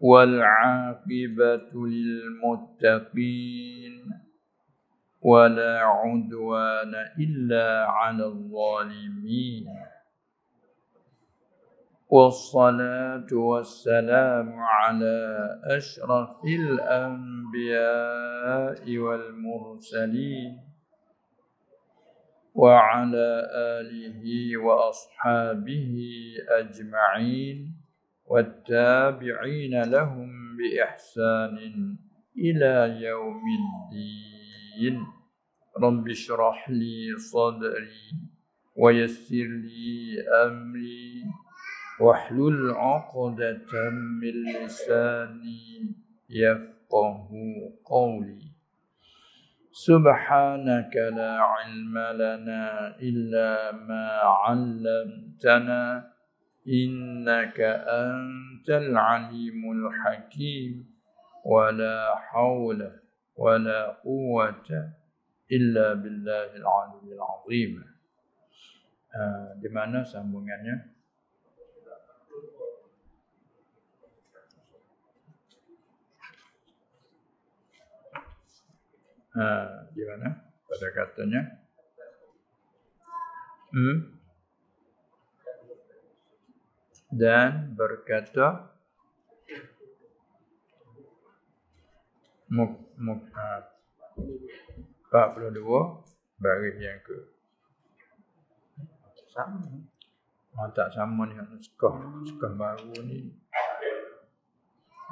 والعاقبة للمتقين ولا عدوان إلا على الظالمين والصلاة والسلام على أشرف الأنبياء والمرسلين وعلى آله وأصحابه أجمعين والتابعين لهم بإحسان إلى يوم الدين رب اشرح لي صدري ويسر لي أمري واحلل عقدة من لساني يفقه قولي سبحانك لا علم لنا إلا ما علمتنا innaka antal alimul hakim wa la hawla wa la quwwata illa billahil alimil azim uh, di mana sambungannya Ha, di mana? Pada katanya. Hmm? dan berkata muk muk ah, empat puluh dua baris yang ke sama oh, tak sama ni nak suka suka baru ni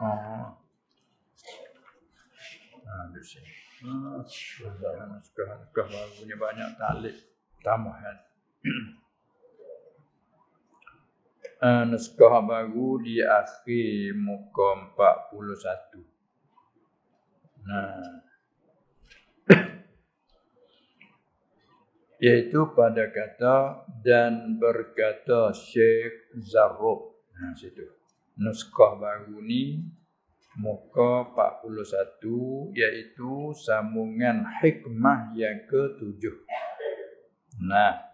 oh ha ah, di sini ah sudah nak suka suka baru ni banyak talib tambahan Eh, naskah baru di akhir muka 41. Nah. yaitu pada kata dan berkata Syekh Zarrub. Nah, situ. Naskah baru ni muka 41 yaitu sambungan hikmah yang ketujuh. Nah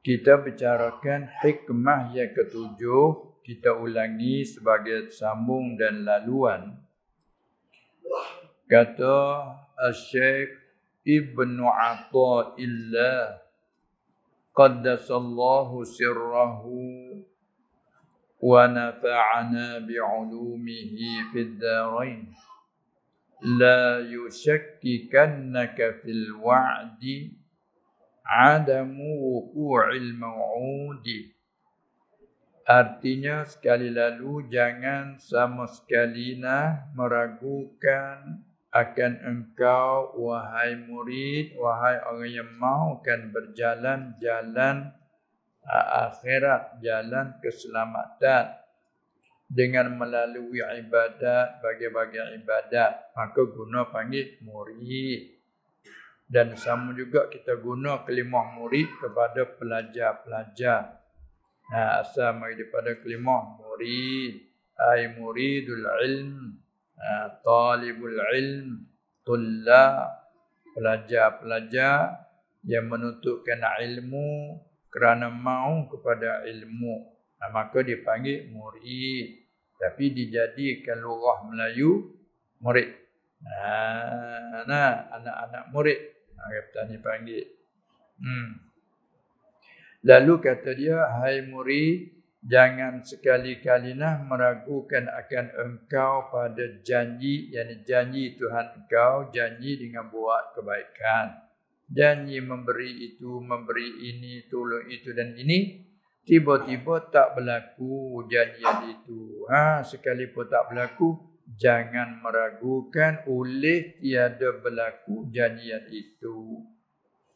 kita bicarakan hikmah yang ketujuh kita ulangi sebagai sambung dan laluan kata Syekh Ibnu Athaillah qaddasallahu sirrahu wa nafa'ana bi'ulumihi fid la yushakkikannaka fil wa'di adamu wuqu'il maw'udi artinya sekali lalu jangan sama sekali lah meragukan akan engkau wahai murid wahai orang yang maukan berjalan jalan akhirat jalan keselamatan dengan melalui ibadat bagi-bagi ibadat maka guna panggil murid dan sama juga kita guna kelimah murid kepada pelajar-pelajar. Nah, asal mari daripada kelimah murid. Ai muridul ilm. Ha, talibul ilm. Tulla. Pelajar-pelajar yang menuntutkan ilmu kerana mau kepada ilmu. Ha, maka dipanggil murid. Tapi dijadikan lurah Melayu murid. nah, anak-anak murid Kapten ni panggil. Hmm. Lalu kata dia, Hai Muri, jangan sekali-kalilah meragukan akan engkau pada janji, yang janji Tuhan engkau, janji dengan buat kebaikan. Janji memberi itu, memberi ini, tolong itu dan ini. Tiba-tiba tak berlaku janji itu. Ha, sekalipun tak berlaku, jangan meragukan oleh tiada berlaku janjian itu.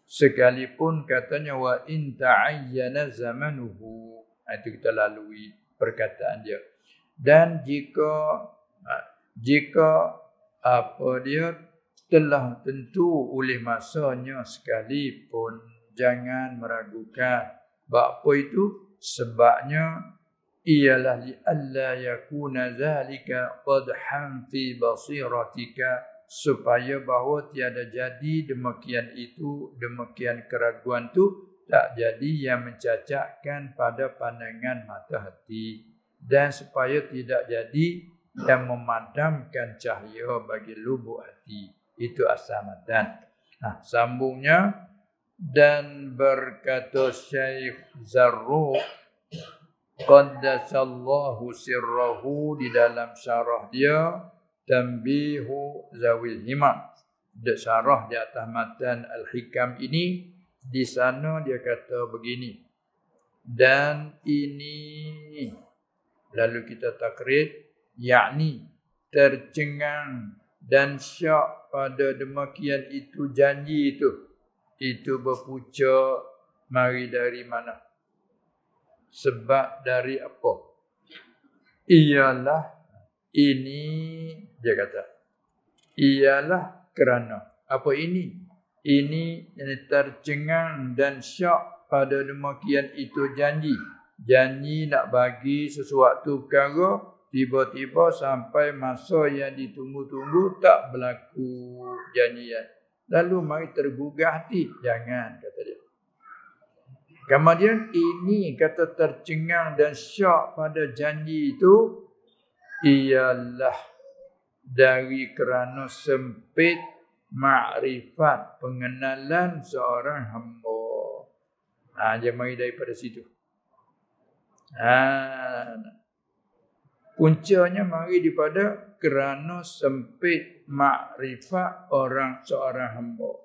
Sekalipun katanya wa in ta'ayyana zamanuhu. Ah, itu kita lalui perkataan dia. Dan jika ah, jika apa dia telah tentu oleh masanya sekalipun jangan meragukan. Bapa itu sebabnya ialah lialla yakuna zalika qadhan fi basiratika supaya bahawa tiada jadi demikian itu demikian keraguan tu tak jadi yang mencacatkan pada pandangan mata hati dan supaya tidak jadi yang memadamkan cahaya bagi lubuk hati itu asamatan. nah sambungnya dan berkata syekh zarruq qaddasallahu sirrahu di dalam syarah dia tambihu zawil himam di syarah di atas matan al-hikam ini di sana dia kata begini dan ini lalu kita takrir yakni tercengang dan syak pada demikian itu janji itu itu berpucuk mari dari mana sebab dari apa? Ialah ini dia kata. Ialah kerana apa ini? Ini yang tercengang dan syak pada demikian itu janji. Janji nak bagi sesuatu perkara tiba-tiba sampai masa yang ditunggu-tunggu tak berlaku janji. Lalu mari tergugah hati. Jangan kata dia. Kemudian ini kata tercengang dan syak pada janji itu ialah dari kerana sempit makrifat pengenalan seorang hamba. Ha, dia daripada situ. Ha, puncanya mari daripada kerana sempit makrifat orang seorang hamba.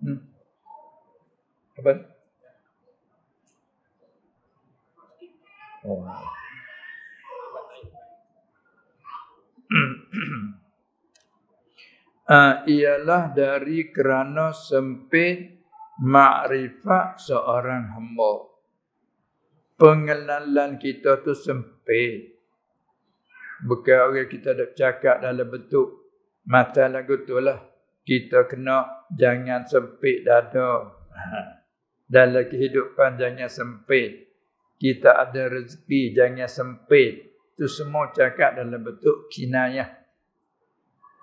Hmm. Apa? Oh. uh, ialah dari kerana sempit makrifat seorang hamba. Pengenalan kita tu sempit. Bukan orang kita dah cakap dalam bentuk mata lagu tu lah kita kena jangan sempit dada. Dalam kehidupan jangan sempit. Kita ada rezeki jangan sempit. Itu semua cakap dalam bentuk kinayah.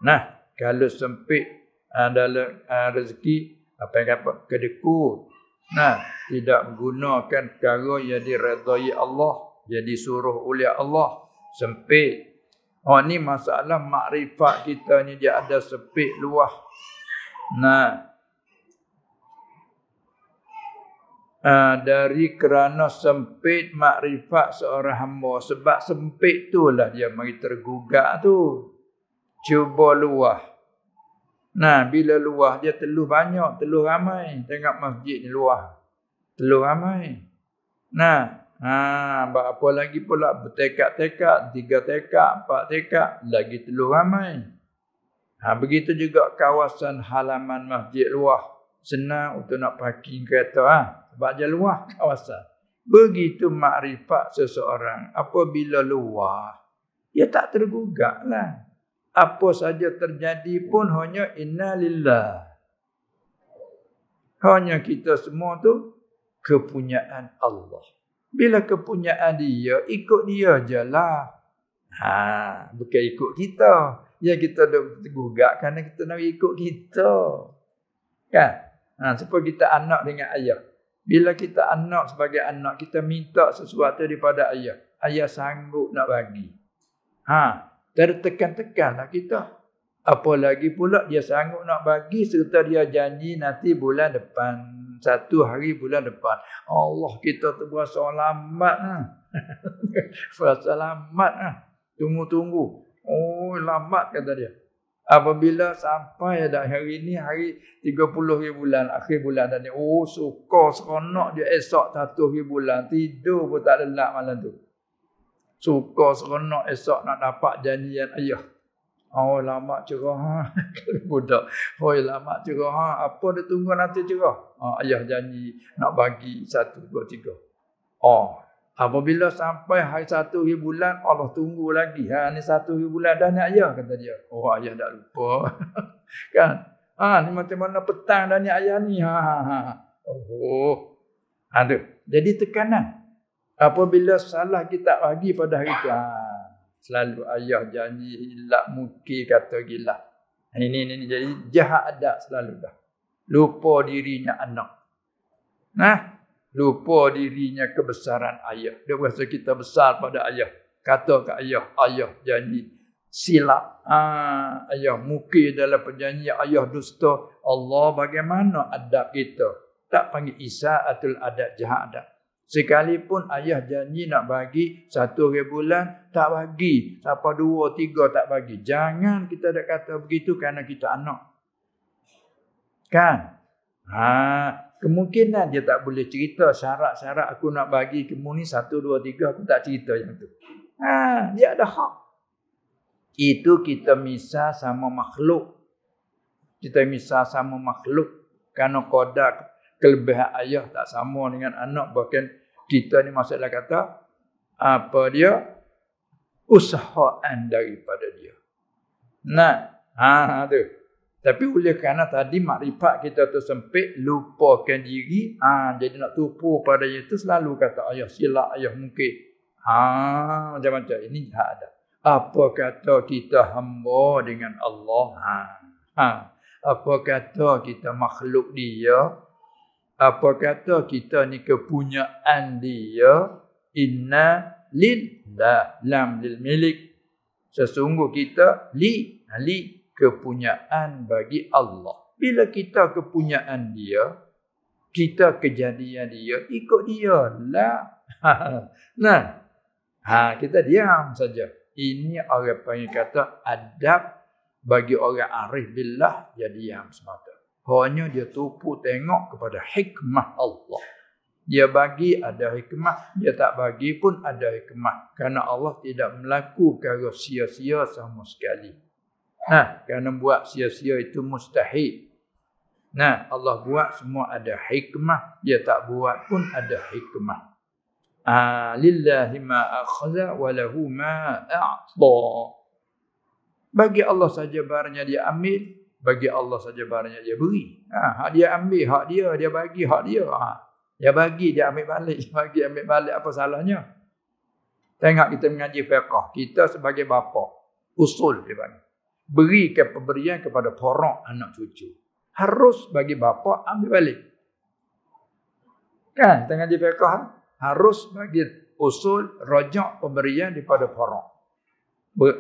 Nah, kalau sempit ah, dalam ah, rezeki, apa yang kata? Kedeku. Nah, tidak menggunakan perkara yang diredai Allah. Yang disuruh oleh Allah. Sempit. Oh, ini masalah makrifat kita ni dia ada sempit luah. Na ah, dari kerana sempit makrifat seorang hamba sebab sempit itulah dia mari tergugat tu cuba luah nah bila luah dia telur banyak telur ramai tengok masjid ni luah telur ramai nah ha apa lagi pula bertekak-tekak tiga tekak empat tekak lagi telur ramai Ha, begitu juga kawasan halaman masjid luah. Senang untuk nak parking kereta. Ha? Sebab dia luah kawasan. Begitu makrifat seseorang. Apabila luah, dia tak tergugak lah. Apa saja terjadi pun hanya innalillah. Hanya kita semua tu kepunyaan Allah. Bila kepunyaan dia, ikut dia je lah. Ha, bukan ikut kita. Ya kita ada tergugat kerana kita nak ikut kita. Kan? Ha, seperti kita anak dengan ayah. Bila kita anak sebagai anak, kita minta sesuatu daripada ayah. Ayah sanggup nak bagi. Ha, tertekan-tekanlah kita. Apalagi pula dia sanggup nak bagi serta dia janji nanti bulan depan. Satu hari bulan depan. Allah kita tu buat selamat. Ha. selamat. Ha. Tunggu-tunggu. Oh, lambat kata dia. Apabila sampai dah hari ini hari 30 hari bulan, akhir bulan tadi. Oh, suka, seronok dia esok satu hari bulan. Tidur pun tak lelak malam tu. Suka, seronok esok nak dapat janjian ayah. Oh, lama cerah. Budak. Oh, lama cerah. Apa dia tunggu nanti cerah? Ah, ayah janji nak bagi satu, dua, tiga. Oh, Apabila sampai hari satu hari bulan, Allah tunggu lagi. Ha, ni satu hari bulan dah ni ayah, kata dia. Oh, ayah tak lupa. kan? Ha, ni macam mana petang dah ni ayah ni. Ha, ha, ha. Oh. Ha, Jadi tekanan. Apabila salah kita bagi pada hari tu. Ha, selalu ayah janji hilak muki kata gila. Ha, ini, ini, ini. Jadi jahat ada selalu dah. Lupa dirinya anak. Nah lupa dirinya kebesaran ayah. Dia berasa kita besar pada ayah. Kata ke ayah, ayah janji silap. Ah, ayah muki dalam perjanji ayah dusta. Allah bagaimana adab kita? Tak panggil Isa atul adab jahat adab. Sekalipun ayah janji nak bagi satu bulan, tak bagi. Sampai dua, tiga tak bagi. Jangan kita dah kata begitu kerana kita anak. Kan? Haa kemungkinan dia tak boleh cerita syarat-syarat aku nak bagi kamu ni satu, dua, tiga, aku tak cerita yang tu. Ha, dia ada hak. Itu kita misal sama makhluk. Kita misal sama makhluk. Kerana kodak kelebihan ayah tak sama dengan anak. Bahkan kita ni maksudlah kata, apa dia? Usahaan daripada dia. Nah, ha, ha tu. Tapi oleh kerana tadi makrifat kita tersempit, sempit, lupakan diri, ha, jadi nak tupu pada itu selalu kata ayah silap, ayah mungkin. Ha, macam macam ini tak ada. Apa kata kita hamba dengan Allah? Ha. ha. Apa kata kita makhluk dia? Apa kata kita ni kepunyaan dia? Inna lillah lam lil milik. Sesungguh kita li, ha, li kepunyaan bagi Allah. Bila kita kepunyaan dia, kita kejadian dia, ikut dia lah. nah, ha, kita diam saja. Ini orang panggil kata adab bagi orang arif billah, dia diam semata. Hanya dia tupu tengok kepada hikmah Allah. Dia bagi ada hikmah, dia tak bagi pun ada hikmah. Kerana Allah tidak melakukan sia-sia sama sekali. Nah, ha. kerana buat sia-sia itu mustahil. Nah, Allah buat semua ada hikmah. Dia tak buat pun ada hikmah. Ah, lillahi ma akhadha wa lahu ma a'ta. Bagi Allah saja barangnya dia ambil, bagi Allah saja barangnya dia beri. Ha, dia ambil, hak dia, dia bagi, hak dia. Ha, dia bagi, dia ambil balik. Bagi, ambil balik, apa salahnya? Tengok kita mengaji fiqah. Kita sebagai bapa. Usul dia panggil berikan pemberian kepada porok anak cucu. Harus bagi bapa ambil balik. Kan, tengah di pekoh, harus bagi usul rojak pemberian daripada porok.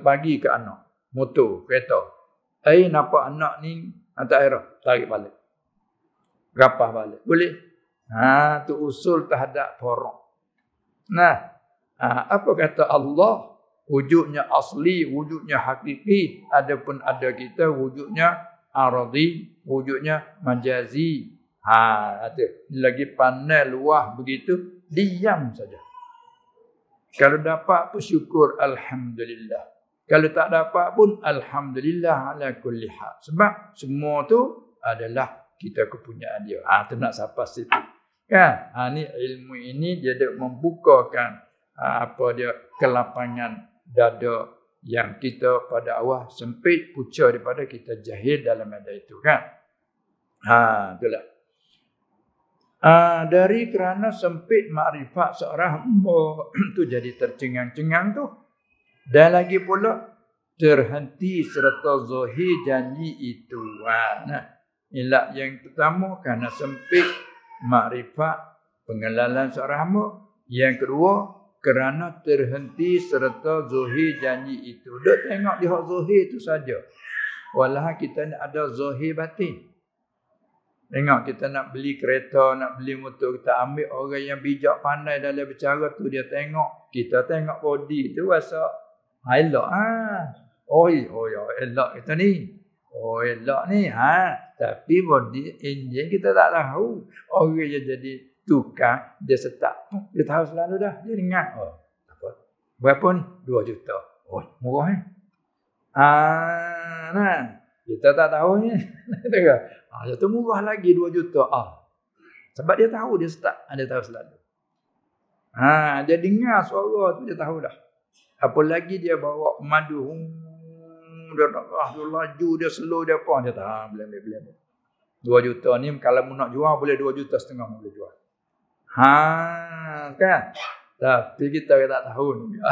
Bagi ke anak, motor, kereta. Eh, nampak anak ni, atau air, tarik balik. berapa balik. Boleh? Ha, tu usul terhadap porok. Nah, ha, apa kata Allah? wujudnya asli, wujudnya hakiki, adapun ada kita wujudnya ardi, wujudnya majazi. Ha, ada. Lagi pandai luah begitu, diam saja. Kalau dapat bersyukur alhamdulillah. Kalau tak dapat pun alhamdulillah ala kulli hal. Sebab semua tu adalah kita kepunyaan dia. Ha, tu nak sampai situ. Kan? Ha, ni ilmu ini dia dah membukakan ha, apa dia kelapangan dada yang kita pada awal sempit puca daripada kita jahil dalam ada itu kan. Ha, itulah. Ha, dari kerana sempit makrifat seorang hamba tu jadi tercengang-cengang tu. Dan lagi pula terhenti serta zahir janji itu. Ha, nah. Ilah yang pertama kerana sempit makrifat pengelalan seorang hamba. Yang kedua kerana terhenti serta zuhir janji itu. Dia tengok di hak zuhir itu saja. Walah kita ni ada zuhir batin. Tengok kita nak beli kereta, nak beli motor, kita ambil orang yang bijak pandai dalam bicara tu dia tengok. Kita tengok body tu rasa ha, elok ah. Oi, oi, oi, elok kita ni. Oh elok ni ha. Tapi body enjin kita tak tahu. Orang yang jadi tukar dia setak dia tahu selalu dah dia ingat oh apa berapa ni 2 juta oh murah eh ah nah kita tak tahu ni tengok ah dia tu murah lagi 2 juta ah sebab dia tahu dia setak ah, dia tahu selalu ha ah, dia dengar suara tu dia tahu dah apalagi dia bawa madu hmm, dia tak ah, dia laju dia slow dia apa dia tahu ah, boleh boleh boleh 2 juta ni kalau nak jual boleh dua juta setengah boleh jual Ha kan? Tapi kita tak tahu ni.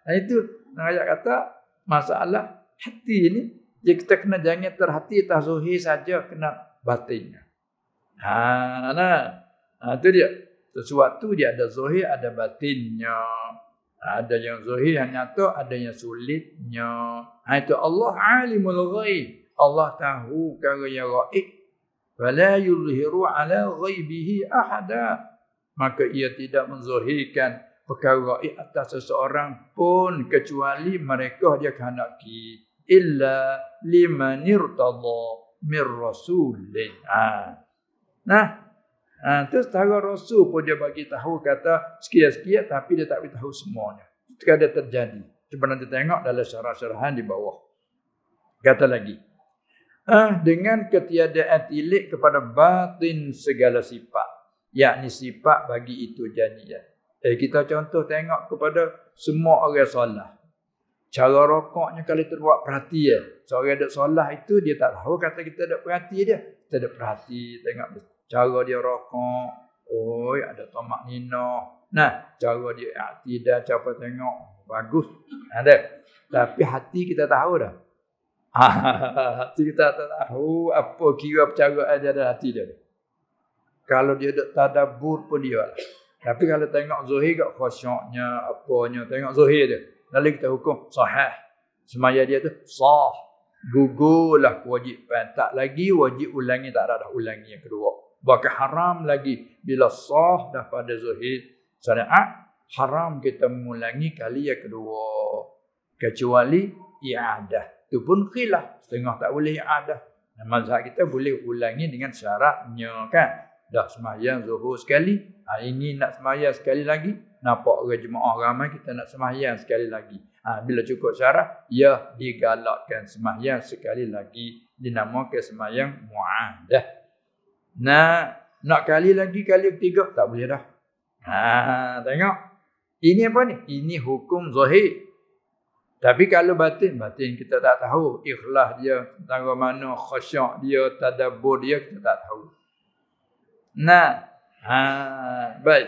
Ha, nah itu Najak kata masalah hati ini jadi kita kena jangan terhati tazuhi saja kena batinnya. Ha nah. Ha, itu dia. Sesuatu dia ada zuhir, ada batinnya. Ada yang zuhir yang nyata, ada yang sulitnya. Ha, itu Allah alimul ghaib. Allah tahu kerana yang ghaib. Fala yuzhiru ala ghaibihi ahadah maka ia tidak menzahirkan perkara ra'i atas seseorang pun kecuali mereka dia kehendaki illa liman irtadha mir rasul. Ha. Nah. Ha, tu setara rasul pun dia bagi tahu kata sekian-sekian tapi dia tak tahu semuanya. Sekadar terjadi. Cuba nanti tengok dalam syarah-syarahan di bawah. Kata lagi. Ah, dengan ketiadaan tilik kepada batin segala sifat yakni sifat bagi itu ya. Eh, kita contoh tengok kepada semua orang solat. Cara rokoknya kalau kita buat perhati ya. Seorang yang ada solat itu dia tak tahu kata kita ada perhati dia. Kita ada perhati tengok cara dia rokok. Oh ada tomak nino. Nah, cara dia ya, tidak cara tengok bagus. Ada. Tapi hati kita tahu dah. hati kita tahu apa kira cara ada dalam hati dia. Kalau dia tak tadabur pun dia lah. Tapi kalau tengok zuhir kat khosyoknya, apanya, tengok zuhir dia. Lalu kita hukum, sahih. Semaya dia tu, sah. lah wajib Tak lagi wajib ulangi, tak ada dah ulangi yang kedua. Bahkan haram lagi. Bila sah dah pada zuhir, syariat, haram kita mengulangi kali yang kedua. Kecuali iadah. Itu pun khilah. Setengah tak boleh iadah. Mazhab kita boleh ulangi dengan syaratnya kan dah semayang zuhur sekali. Ha, ini nak semayang sekali lagi. Nampak orang jemaah ramai kita nak semayang sekali lagi. Ha, bila cukup syarat, ya digalakkan semayang sekali lagi. Dinamakan semayang mu'adah. Nah, nak kali lagi kali ketiga tak boleh dah. Ha, tengok. Ini apa ni? Ini hukum zahir. Tapi kalau batin, batin kita tak tahu. Ikhlas dia, tentang mana khasyak dia, tadabur dia, kita tak tahu. Nah, ha, baik.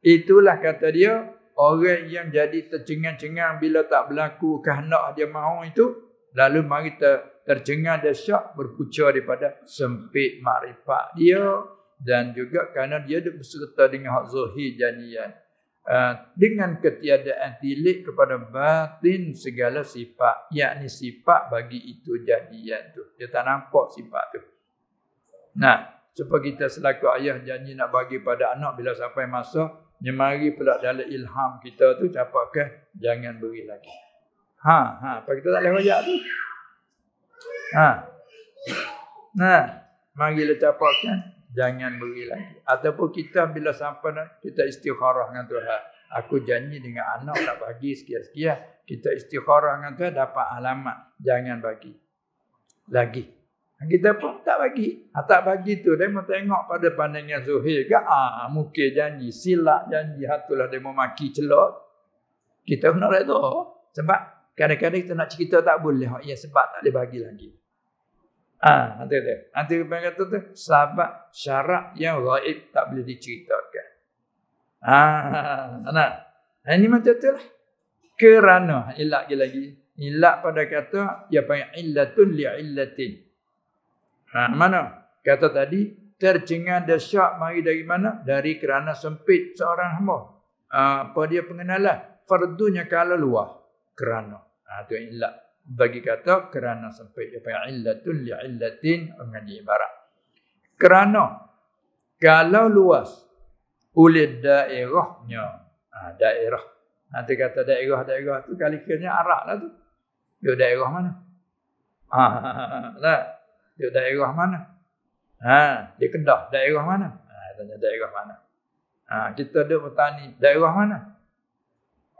Itulah kata dia, orang yang jadi tercengang-cengang bila tak berlaku kehendak dia mahu itu, lalu mari ter, tercengang dan syak berpuca daripada sempit makrifat dia dan juga kerana dia ada berserta dengan hak zuhir janian. Uh, ha, dengan ketiadaan tilik kepada batin segala sifat yakni sifat bagi itu jadian tu dia tak nampak sifat tu nah Cepa kita selaku ayah janji nak bagi pada anak bila sampai masa, nyemari pula dalam ilham kita tu, capakah jangan beri lagi. Ha, ha, apa kita tak boleh royak tu? Ha. Nah, mari le lah capakan jangan beri lagi. Ataupun kita bila sampai nak kita istikharah dengan Tuhan. Aku janji dengan anak nak bagi sekian-sekian. Kita istikharah dengan Tuhan dapat alamat. Jangan bagi. Lagi. Kita pun tak bagi. Ha, tak bagi tu. Dia mau tengok pada pandangan Zuhir ke. Ah, muka janji. Silap janji. Hatulah dia mau maki celok. Kita kena redo. Sebab kadang-kadang kita nak cerita tak boleh. Ya sebab tak boleh bagi lagi. Ah, ha, nanti Nanti kita kata tu. Sahabat syarat yang raib tak boleh diceritakan. Ah, ha, anak. Ha, ah, ini macam tu lah. Kerana ilat lagi. Ilat pada kata. Ya panggil illatun li illatin. Ha, hmm. mana? Kata tadi, tercengang desyak mari dari mana? Dari kerana sempit seorang hamba. Ha, apa dia pengenalan? Fardunya kalau luah. Kerana. Ha, itu illat. Bagi kata, kerana sempit. Dia panggil illatun li'illatin. Mengadil ibarat. Kerana. Kalau luas. Oleh daerahnya. Ha, daerah. Nanti ha, kata daerah-daerah tu kali kiranya arak lah tu. Dia daerah mana? Ha, ha, ha, ha. Nah dia daerah mana? Ha, di Kedah daerah mana? Ha, tanya daerah mana? Ha, kita ada petani daerah mana?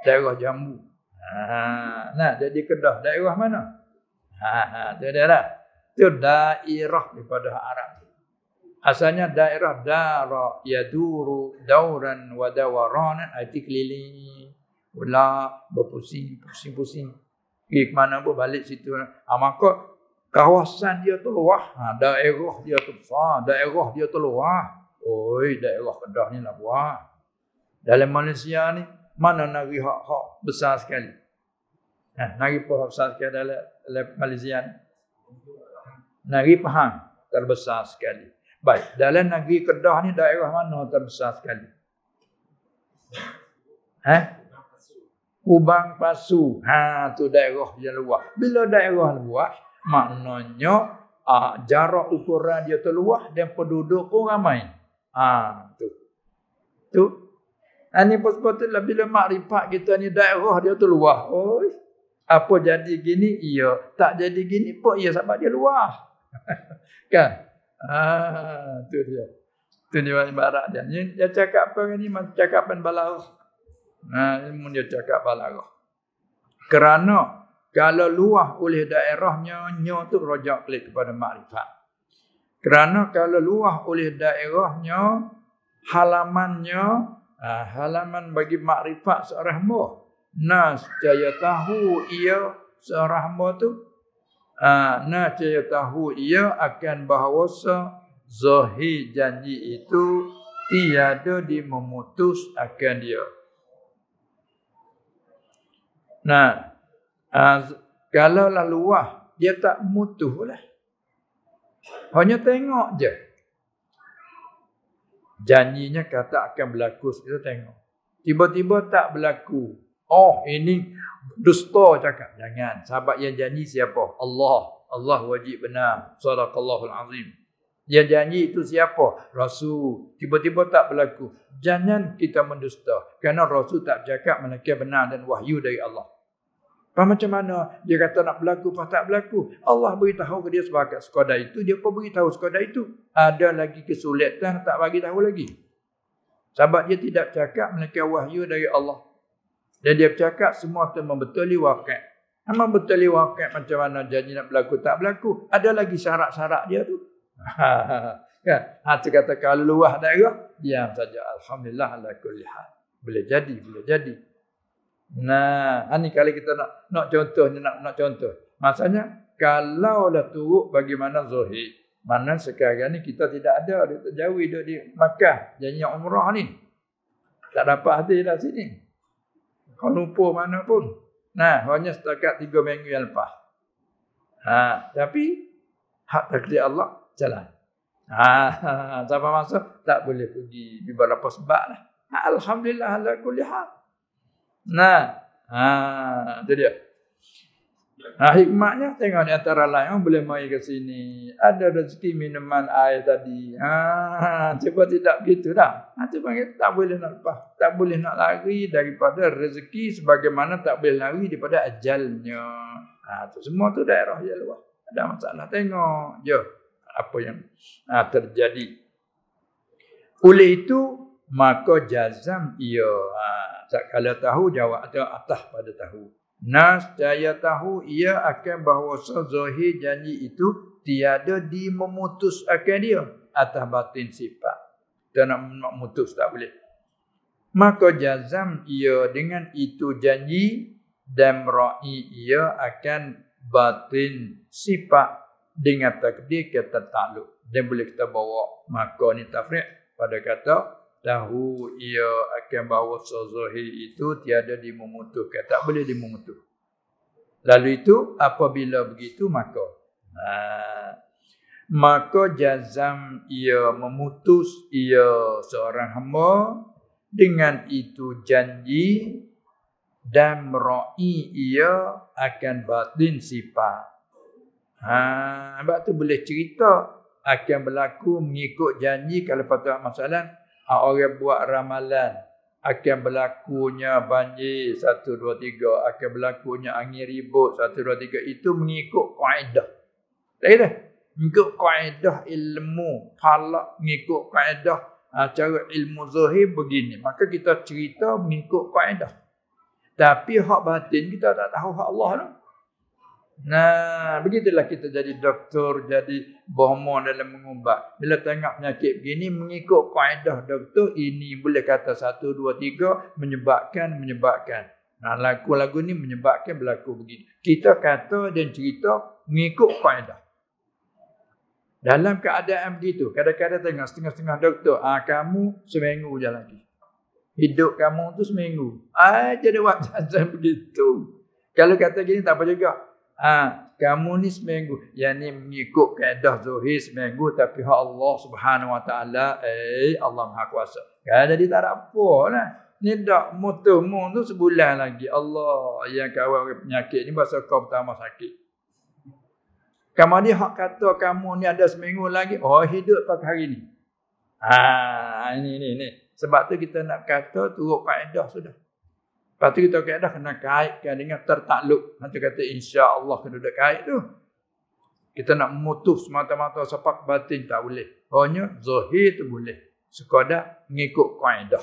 Daerah Jambu. Ha, nah jadi Kedah daerah mana? Ha, ha tu dia lah. Tu daerah daripada Arab. Asalnya daerah dara yaduru dauran wa dawaran arti keliling ular berpusing pusing pusing ke mana pun balik situ ha, maka kawasan dia tu luah, ha, daerah dia tu besar, daerah dia tu luah. Oi, daerah Kedah ni lah buah. Dalam Malaysia ni, mana nari hak-hak besar sekali. Nah, ha, nari pun besar sekali dalam, dalam Malaysia ni. Nari Pahang terbesar sekali. Baik, dalam negeri Kedah ni daerah mana terbesar sekali? Ha? Kubang Pasu. Ha, tu daerah yang luah. Bila daerah luas, maknanya uh, jarak ukuran dia terluah dan penduduk pun ramai. Ha, tu. Tu. Ini ha, pun sepatutnya lah, bila makrifat kita ni daerah dia terluah. Oh, apa jadi gini? Iya. Tak jadi gini pun iya sebab dia luah. kan? Ha, tu dia. Tu dia ibarat dia. Dia cakap apa ni? Cakap pen balarah. Ha, dia cakap balarah. Kerana kalau luah oleh daerahnya nya tu rojak klik kepada makrifat kerana kalau luah oleh daerahnya halamannya ha, halaman bagi makrifat seorang hamba nas jaya tahu ia seorang hamba tu ha, nas jaya tahu ia akan bahawa zahir janji itu tiada di memutus akan dia nah kalau ah, lah luah dia tak mutu lah. Hanya tengok je. Janjinya kata akan berlaku kita tengok. Tiba-tiba tak berlaku. Oh ini dusta cakap. Jangan. Sahabat yang janji siapa? Allah. Allah wajib benar. Sadaqallahul azim. Yang janji itu siapa? Rasul. Tiba-tiba tak berlaku. Jangan kita mendusta. Kerana Rasul tak cakap mereka benar dan wahyu dari Allah. Pak macam mana dia kata nak berlaku, pak tak berlaku. Allah beritahu ke dia sebagai sekadar itu, dia pun beritahu sekadar itu. Ada lagi kesulitan, tak bagi tahu lagi. Sebab dia tidak cakap melainkan wahyu dari Allah. Dan dia cakap semua itu membetuli wakil. Memang betul wakil macam mana janji nak berlaku, tak berlaku. Ada lagi syarat-syarat dia tu. kan? Ha, tu kata kalau luah daerah, diam saja. Alhamdulillah ala kulli Boleh jadi, boleh jadi. Nah, ini ah, kali kita nak nak contohnya nak nak contoh. Masanya, kalau dah turun bagaimana zuhid? Mana sekarang ni kita tidak ada di Jawi dia di Makkah janji umrah ni. Tak dapat hadis dah sini. Kau lupa mana pun. Nah, hanya setakat tiga minggu yang lepas. Ha, tapi hak takdir Allah jalan. Ha, siapa masuk tak boleh pergi di beberapa sebab lah. Alhamdulillah ala kulli hal. Nah, ha, itu dia. Nah, hikmahnya tengok di antara lain, oh, boleh mai ke sini. Ada rezeki minuman air tadi. Ha, cuba tidak begitu dah. Ha, itu panggil tak boleh nak lepas. Tak boleh nak lari daripada rezeki sebagaimana tak boleh lari daripada ajalnya. Ha, tu semua tu daerah yang luar. Ada masalah. Tengok je apa yang ha, terjadi. Oleh itu, maka jazam ia. Ha, tak kala tahu jawab atau atas pada tahu. Nas daya tahu ia akan bahawa sezohi janji itu tiada dimemutus akan dia atas batin sifat. Kita nak memutus tak boleh. Maka jazam ia dengan itu janji dan ra'i ia akan batin sifat dengan takdir kita takluk. Dan boleh kita bawa maka ni tafriq pada kata tahu ia akan bawa sazahi itu tiada dimungutuhkan tak boleh dimungutuh lalu itu apabila begitu maka ha, maka jazam ia memutus ia seorang hamba dengan itu janji dan meroi ia akan batin sifat. Ha, sebab tu boleh cerita akan berlaku mengikut janji kalau patut masalah Ha, orang buat ramalan akan berlakunya banjir satu dua tiga akan berlakunya angin ribut satu dua tiga itu mengikut kaedah tak kira mengikut kaedah ilmu falak mengikut kaedah ha, cara ilmu zahir begini maka kita cerita mengikut kaedah tapi hak batin kita tak tahu hak Allah tu Nah, begitulah kita jadi doktor, jadi bomo dalam mengubat. Bila tengah penyakit begini, mengikut kaedah doktor, ini boleh kata satu, dua, tiga, menyebabkan, menyebabkan. Nah, lagu-lagu ini menyebabkan berlaku begini. Kita kata dan cerita mengikut kaedah. Dalam keadaan begitu, kadang-kadang tengah setengah-setengah doktor, ah kamu seminggu je lagi. Hidup kamu tu seminggu. Ah jadi wajah macam begitu. Kalau kata gini tak apa juga ha, kamu ni seminggu yang ni mengikut kaedah zuhir seminggu tapi Allah Subhanahu wa taala eh Allah Maha Kuasa. Kan jadi tak ada apa lah. Ni dak mutumu tu sebulan lagi. Allah yang kawal orang penyakit ni masa kau pertama sakit. Kamu ni hak kata kamu ni ada seminggu lagi. Oh hidup tak hari ni. Ha ini ini ni. Sebab tu kita nak kata turut kaedah sudah. Lepas tu kita kata dah kena kait kan dengan tertakluk. Nanti kata insya Allah kena duduk kait tu. Kita nak memutus mata-mata sepak batin tak boleh. Hanya zahir tu boleh. Sekadar mengikut kaedah.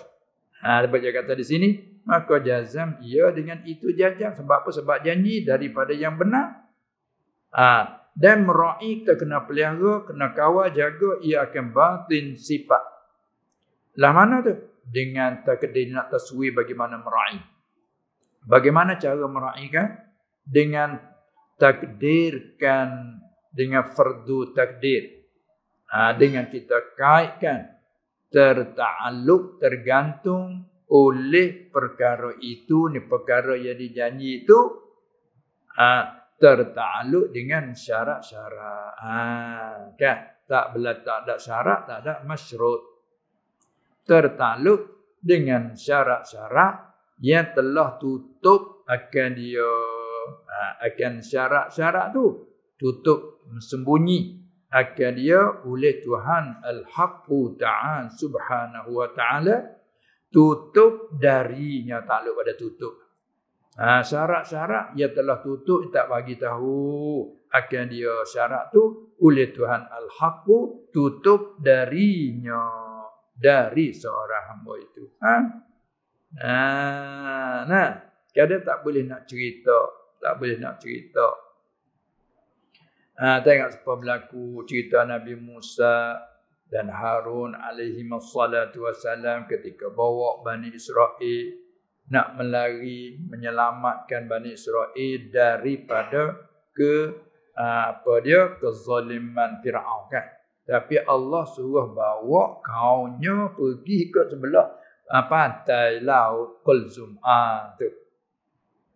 Ha, lepas dia kata di sini. Maka jazam ia dengan itu jazam. Sebab apa? Sebab janji daripada yang benar. Ha, dan meraih kita kena pelihara, kena kawal, jaga. Ia akan batin sifat. Lah mana tu? Dengan tak kedai nak taswi bagaimana meraih. Bagaimana cara meraihkan dengan takdirkan dengan fardu takdir. Ha, dengan kita kaitkan tertakluk tergantung oleh perkara itu ni perkara yang dijanji itu ha, tertakluk dengan syarat-syarat. Ha, kan? Tak bela tak ada syarat, tak ada masyarakat. Tertakluk dengan syarat-syarat yang telah tutup akan dia ha, akan syarat-syarat tu tutup sembunyi akan dia oleh Tuhan Al-Haq Ta'an Subhanahu Wa Ta'ala tutup darinya takluk pada tutup. Ha, syarat-syarat yang telah tutup tak bagi tahu akan dia syarat tu oleh Tuhan Al-Haq tutup darinya dari seorang hamba itu. Ha? Ha, nah, kadang tak boleh nak cerita, tak boleh nak cerita. Ha, tengok apa berlaku cerita Nabi Musa dan Harun alaihi wassalatu wassalam ketika bawa Bani Israel nak melari menyelamatkan Bani Israel daripada ke ah, apa dia kezaliman Firaun kan. Tapi Allah suruh bawa kaumnya pergi ke sebelah apa tailau qulzum ah, tu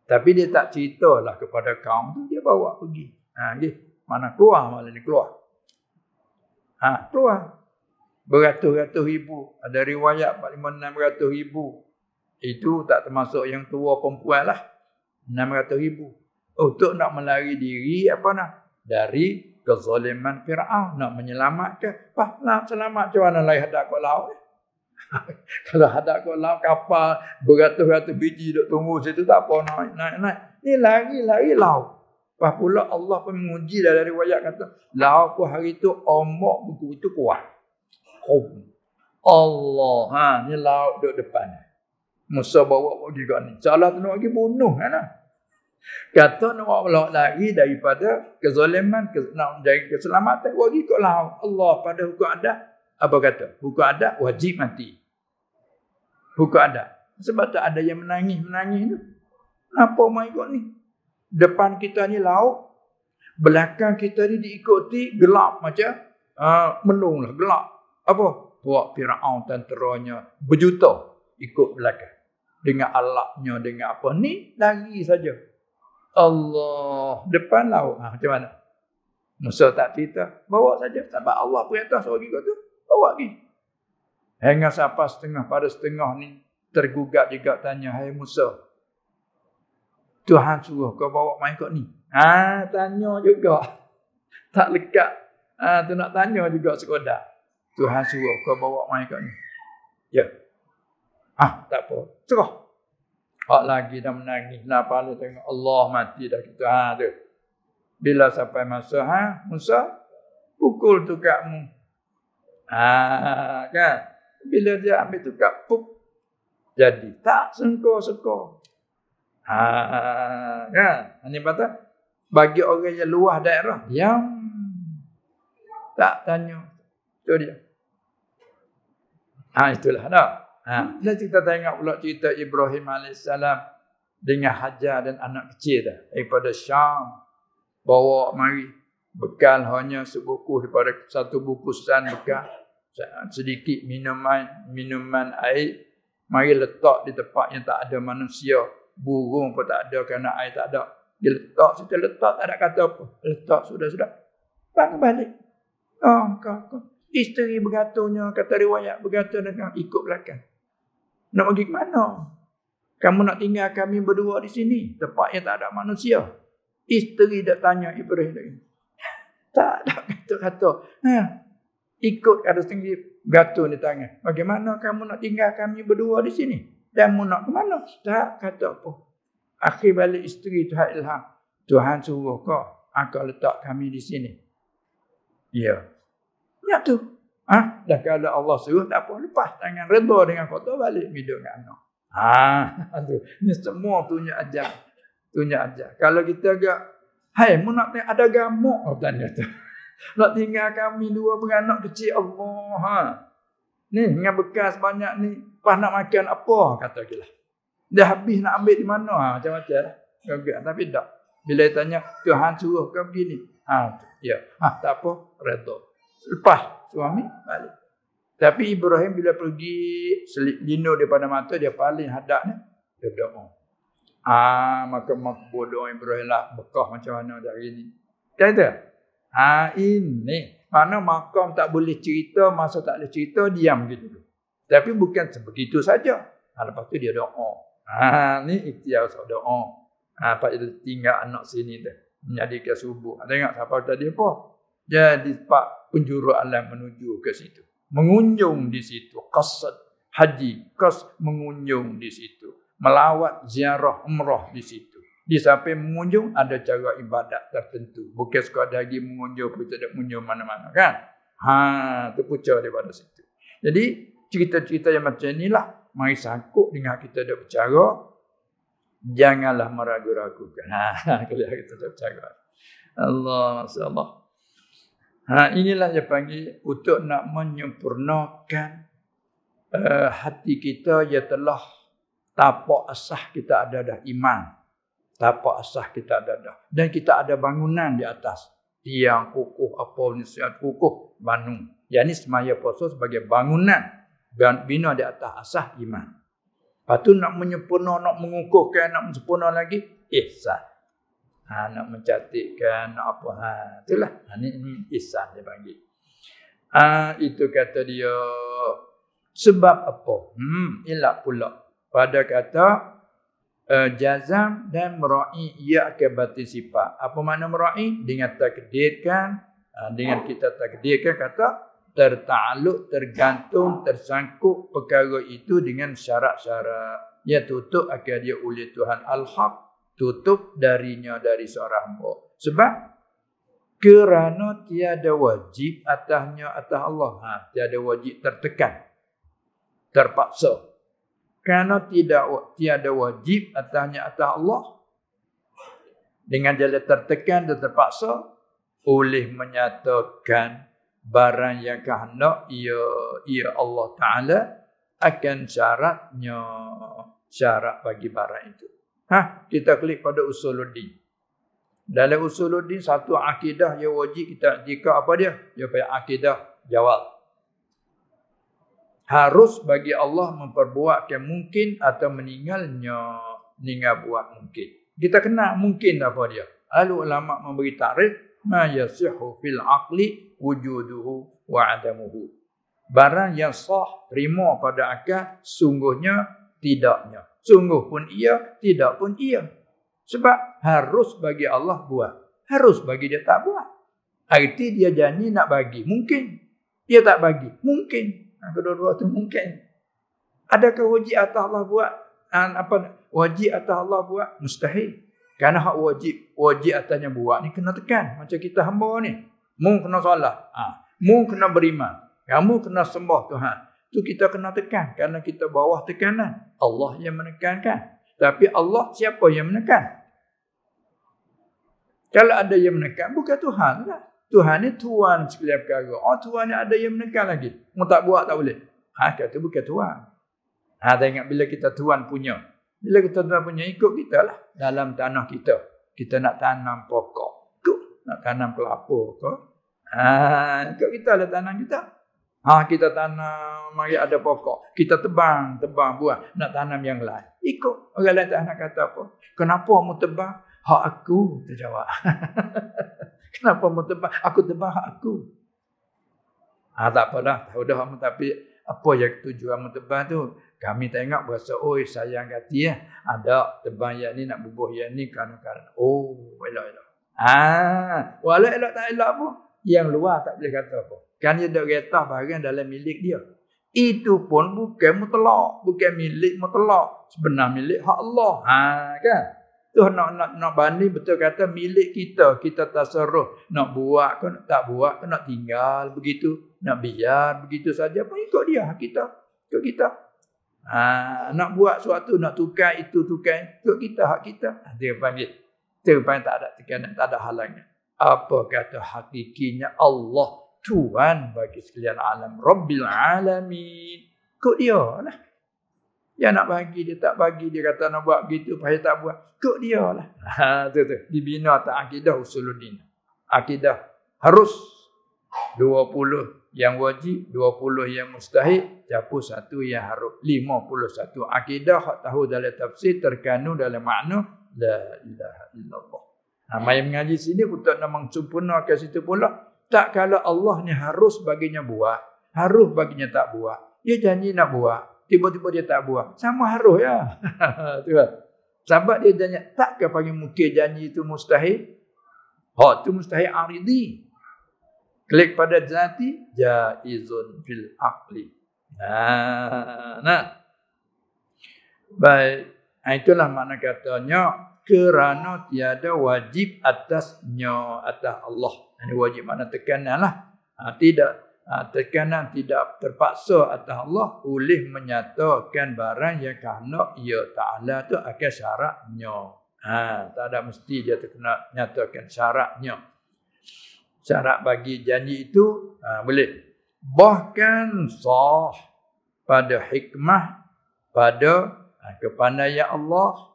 tapi dia tak ceritalah kepada kaum tu dia bawa pergi ha dia mana keluar malam ni keluar ha keluar beratus-ratus ribu ada riwayat 4500 ribu itu tak termasuk yang tua perempuan lah 600 ribu untuk nak melari diri apa nak dari kezaliman Fir'aun nak menyelamatkan pahlah selamat macam mana lari hadap kau laut eh? Kalau ada kau lau kapal beratus-ratus biji duk tunggu situ tak apa naik naik naik. Ni lari lari lau. Pas pula Allah pun menguji dah dari wayak kata lau ku hari tu omok buku itu kuat. Kau oh. Allah ha ni lau duk depan. Musa bawa kau juga ni. Salah tu nak pergi bunuh kan lah. Kata nak bawa lari daripada kezaliman ke, nak jaga keselamatan. Kau pergi kau lau. Allah pada hukum ada apa kata buku adab wajib mati buku adab sebab tak ada yang menangis menangis tu kenapa mai ikut ni depan kita ni laut belakang kita ni diikuti gelap macam uh, menung lah gelap apa buat Firaun tenteranya berjuta ikut belakang dengan alatnya dengan apa ni lagi saja Allah depan laut ha, macam mana Musa tak cerita bawa saja sebab Allah pun atas orang juga tu Bawa pergi. Hengah siapa setengah pada setengah ni. Tergugat juga tanya. Hai Musa. Tuhan suruh kau bawa main kot ni. Ha, tanya juga. Tak lekat. Ha, tu nak tanya juga sekodak. Tuhan suruh kau bawa main kot ni. Ya. Ah, tak apa. Suruh. Hak lagi dah menangis. Nak lah, pala tengok Allah mati dah kita. Ha, tu. Bila sampai masa. Ha, Musa. Pukul tu kat Ah, kan? Bila dia ambil tu kat pup, jadi tak sengkor-sengkor. Ha, ah, kan? Hanya kata, bagi orang yang luah daerah, yang Tak tanya. tu dia. Ha, itulah dah. Ha. Dan kita tengok pula cerita Ibrahim alaihissalam dengan Hajar dan anak kecil dah. Daripada Syam. Bawa mari. Bekal hanya sebuku daripada satu bungkusan bekal. Ha, sedikit minuman minuman air mari letak di tempat yang tak ada manusia burung pun tak ada kerana air tak ada dia letak situ letak tak ada kata apa letak sudah sudah bang balik oh kau, kau. isteri bergatunya kata riwayat berkata dengan ikut belakang nak pergi ke mana kamu nak tinggal kami berdua di sini tempat yang tak ada manusia isteri dah tanya Ibrahim tak ada kata-kata ha, ikut ada tinggi gatun dia tanya bagaimana kamu nak tinggal kami berdua di sini dan mu nak ke mana tak kata apa akhir balik isteri tu ilham Tuhan suruh kau akan letak kami di sini ya ya tu ah ha? dah kalau Allah suruh tak apa lepas tangan reda dengan kotor balik hidup dengan anak ha tu ni semua tunjuk ajar tunjuk ajar kalau kita agak hai mu nak ada gamuk oh, tanya tu nak tinggal kami dua beranak kecil Allah. Ha. Ni dengan bekas banyak ni. Pas nak makan apa kata kita. Lah. Dah habis nak ambil di mana. Ha. Macam-macam lah. Gagak. Tapi tak. Bila tanya Tuhan suruh kau begini. Ha. Ya. Ha. Tak apa. Redo. Lepas suami balik. Tapi Ibrahim bila pergi selip lino daripada mata dia paling hadap ni. Dia berdoa. Ah, Maka makbul doa Ibrahim lah. Bekah macam mana dari ni. Kata. Kata. Ha, ini. Mana makam tak boleh cerita, masa tak boleh cerita, diam gitu. Tapi bukan sebegitu saja. Ha, lepas tu dia doa. Ha, ni ikhtiar so doa. Ha, Pak Ida tinggal anak sini dah menjadi Menjadikan subuh. Ha, tengok siapa tadi apa. Jadi Pak penjuru alam menuju ke situ. Mengunjung di situ. Qasad haji. Qas mengunjung di situ. Melawat ziarah umrah di situ. Di sampai mengunjung ada cara ibadat tertentu. Bukan sekadar lagi mengunjung pun tidak mengunjung mana-mana kan. Ha, tu puca daripada situ. Jadi cerita-cerita yang macam inilah mari sangkut dengan kita dok bercara janganlah meragu-ragukan. Ha, kalau kita dok bercara. Allah masyaallah. Ha, inilah yang panggil untuk nak menyempurnakan uh, hati kita yang telah tapak asah kita ada dah iman tapak asah kita ada dah. Dan kita ada bangunan di atas. Tiang, kukuh, apa ni, siat, kukuh, banung. Yang ni semaya poso sebagai bangunan. Bina di atas asah iman. Lepas tu nak menyempurna, nak mengukuhkan, nak menyempurna lagi. Ihsan. Ha, nak mencantikkan, nak apa. Ha, itulah. Ha, ni, ni ihsan dia panggil. Ha, itu kata dia. Sebab apa? Hmm, ilak pula. Pada kata, uh, jazam dan meraih ia akibat sifat. Apa makna meraih? Dengan takdirkan, uh, dengan kita takdirkan kata tertakluk, tergantung, tersangkut perkara itu dengan syarat-syarat. Ia tutup dia oleh Tuhan Al-Haq, tutup darinya dari seorang hamba. Sebab kerana tiada wajib atasnya atas Allah. Ha, tiada wajib tertekan. Terpaksa kerana tidak tiada wajib atasnya atas Allah dengan jalan tertekan dan terpaksa oleh menyatakan barang yang kehendak ia ia Allah taala akan syaratnya syarat bagi barang itu. Ha, kita klik pada usuluddin. Dalam usuluddin satu akidah yang wajib kita jika apa dia? Dia akidah jawab harus bagi Allah memperbuat yang mungkin atau meninggalnya ninggal buat mungkin. Kita kena mungkin apa dia. Lalu ulama memberi takrif ma yasihu fil aqli wujuduhu wa adamuhu. Barang yang sah rimo pada akal sungguhnya tidaknya. Sungguh pun ia, tidak pun ia. Sebab harus bagi Allah buat. Harus bagi dia tak buat. Arti dia janji nak bagi. Mungkin. Dia tak bagi. Mungkin. Ha, kedua-dua tu mungkin. Adakah wajib atas Allah buat? Ha, apa wajib atas Allah buat? Mustahil. Karena hak wajib, wajib atasnya buat ni kena tekan. Macam kita hamba ni. Mu kena solat. Ha. Mu kena beriman. Kamu kena sembah Tuhan. Tu kita kena tekan. Kerana kita bawah tekanan. Allah yang menekankan. Tapi Allah siapa yang menekan? Kalau ada yang menekan, bukan Tuhan lah. Tuhan ni tuan segala perkara. Oh tuan ni ada yang menekan lagi. Mau tak buat tak boleh. Ha kata bukan tuan. Ha dah ingat bila kita tuan punya. Bila kita tuan punya ikut kita lah. Dalam tanah kita. Kita nak tanam pokok. Ikut. Nak tanam kelapa ke. Ha ikut kita lah tanam kita. Ha kita tanam mari ada pokok. Kita tebang, tebang buah. Nak tanam yang lain. Ikut. Orang lain tak nak kata apa. Kenapa mu tebang? Hak aku terjawab. Kenapa mau tebah? Aku tebah aku. Ha, tak apalah. Tahu dah. Tapi apa yang tujuan mutebah tu? Kami tengok berasa, oi sayang hati ya. Ada tebah yang ni nak bubuh yang ni kerana kerana. Oh, elok elok. Ah, walau elok tak elok pun. Yang luar tak boleh kata apa. Kan dia dah retah bahagian dalam milik dia. Itu pun bukan mutlak. Bukan milik mutlak. sebenar milik hak Allah. Ha, kan? Tuhan nak, nak, nak banding betul kata milik kita. Kita tasaruh. Nak buat ke nak tak buat ke nak tinggal begitu. Nak biar begitu saja pun ikut dia kita. Ikut kita. Ha, nak buat sesuatu, nak tukar itu, tukar ikut kita, hak kita. Ha, dia panggil. Dia panggil tak ada tekanan, tak ada halangan. Apa kata hakikinya Allah Tuhan bagi sekalian alam. Rabbil Alamin. Ikut dia lah. Yang nak bagi dia tak bagi dia kata nak buat begitu pasal tak buat. Kok dia lah. Ha tu tu dibina tak akidah usuluddin. Akidah harus 20 yang wajib, 20 yang mustahil, capu satu yang harus. 51 akidah hak tahu dalam tafsir terkandung dalam makna la ilaha illallah. Ha mai mengaji sini pun tak nak mengsempurnakan situ pula. Tak kalau Allah ni harus baginya buat, harus baginya tak buat. Dia janji nak buat, tiba-tiba dia tak buang. Sama haruh ya. Sahabat ya. dia tanya, takkah panggil mukir janji itu mustahil? Ha, itu mustahil aridi. Klik pada jati, jaizun fil aqli. Nah, ha, nah. Baik, ha, itulah makna katanya kerana tiada wajib atasnya atas Allah. Ini wajib makna tekanan lah. Ha, tidak Ah, terkenan tidak terpaksa atas Allah boleh menyatakan barang yang kehendak ia ya Ta'ala tu akan syaratnya. Ha, tak ada mesti dia terkena nyatakan syaratnya. Syarat bagi janji itu ha, boleh. Bahkan sah pada hikmah, pada ha, kepandaian Allah,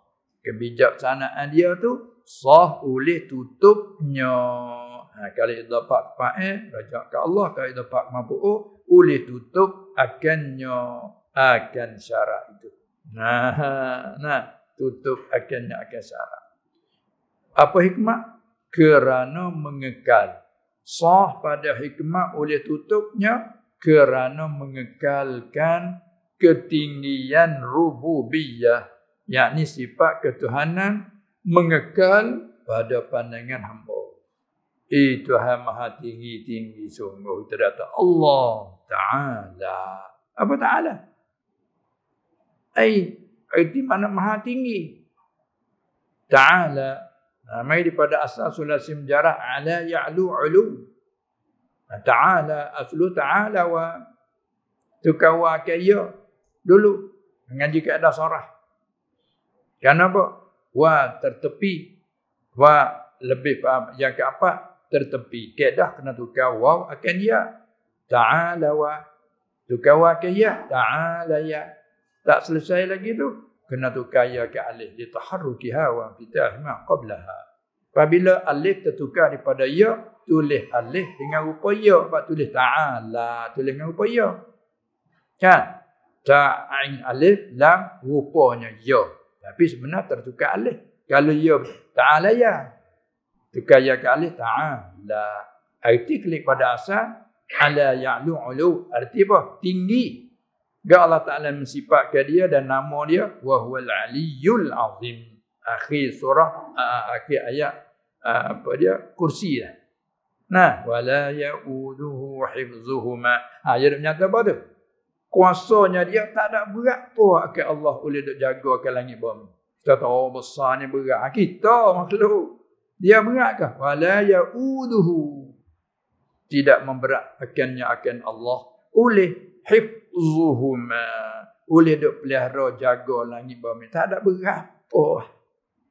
kebijaksanaan dia tu sah boleh tutupnya. Ha, kalau dia dapat pa'e, raja ke Allah. Kalau dia dapat mabuk, oh, boleh tutup akannya akan syarat itu. Nah, nah tutup akannya akan syarat. Apa hikmah? Kerana mengekal. Sah pada hikmah oleh tutupnya kerana mengekalkan ketinggian rububiyah. yakni sifat ketuhanan mengekal pada pandangan hamba itu eh, yang maha tinggi-tinggi sungguh terdata Allah Ta'ala. Apa Ta'ala? Ay, itu mana maha tinggi. Ta'ala. Namai daripada asal sulasi menjarah ala ya'lu ulu. Ta'ala, aslu ta'ala wa tukawa kaya. Dulu, mengaji keadaan sorah. Kenapa? Wa tertepi. Wa lebih faham yang keempat, tertepi. Kaedah kena tukar waw akan ya. Ta'ala wa. Tukar waw akan ya. Ta'ala ya. Tak selesai lagi tu. Kena tukar ya ke alih. Di taharruki hawa fitah ma qablaha. Apabila alih tertukar daripada ya. Tulis alih dengan rupa ya. Sebab tulis ta'ala. Tulis dengan rupa ya. Kan? Ta'ain alif dalam rupanya ya. Tapi sebenarnya tertukar alif. Kalau ya ta'ala ya. Tukaya ke alih ta'ala. Ah. Arti klik pada asal. Ala ya'lu ulu. Arti apa? Tinggi. Gak Allah Ta'ala mensifatkan dia dan nama dia. Wahual aliyul azim. Akhir surah. Uh, akhir ayat. Uh, apa dia? Kursi lah. Nah. Wala ya'uduhu hifzuhuma. Ha, dia nak menyata apa tu? Kuasanya dia tak ada berat pun. Akhir Allah boleh duk jaga ke langit bumi. Kita tahu besar ni berat. Ha, kita makhluk. Dia beratkah? Wala ya'uduhu. Tidak memberatkannya akan Allah. Oleh hifzuhuma. Oleh duk pelihara jaga langit bumi. Tak ada berapa.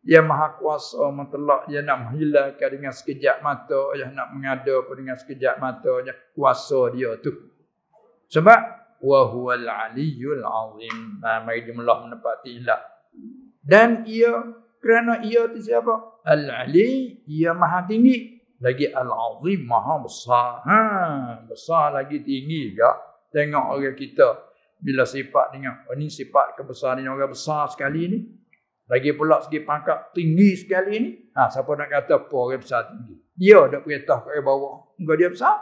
Dia maha kuasa mentelak. Dia nak menghilangkan dengan sekejap mata. Dia nak mengada pun dengan sekejap mata. Dia kuasa dia tu. Sebab. Wa huwal aliyul azim. Nah, ha, mari jumlah menepati ilah. Dan ia kerana ia tu siapa? Al-Ali, ia maha tinggi. Lagi Al-Azim, maha besar. Ha, besar lagi tinggi juga. Tengok orang kita. Bila sifat ni, oh, ni sifat kebesaran ni, orang besar sekali ini Lagi pula segi pangkat tinggi sekali ini. Ha, siapa nak kata apa orang besar tinggi? Dia ada perintah kepada bawah. Enggak dia besar.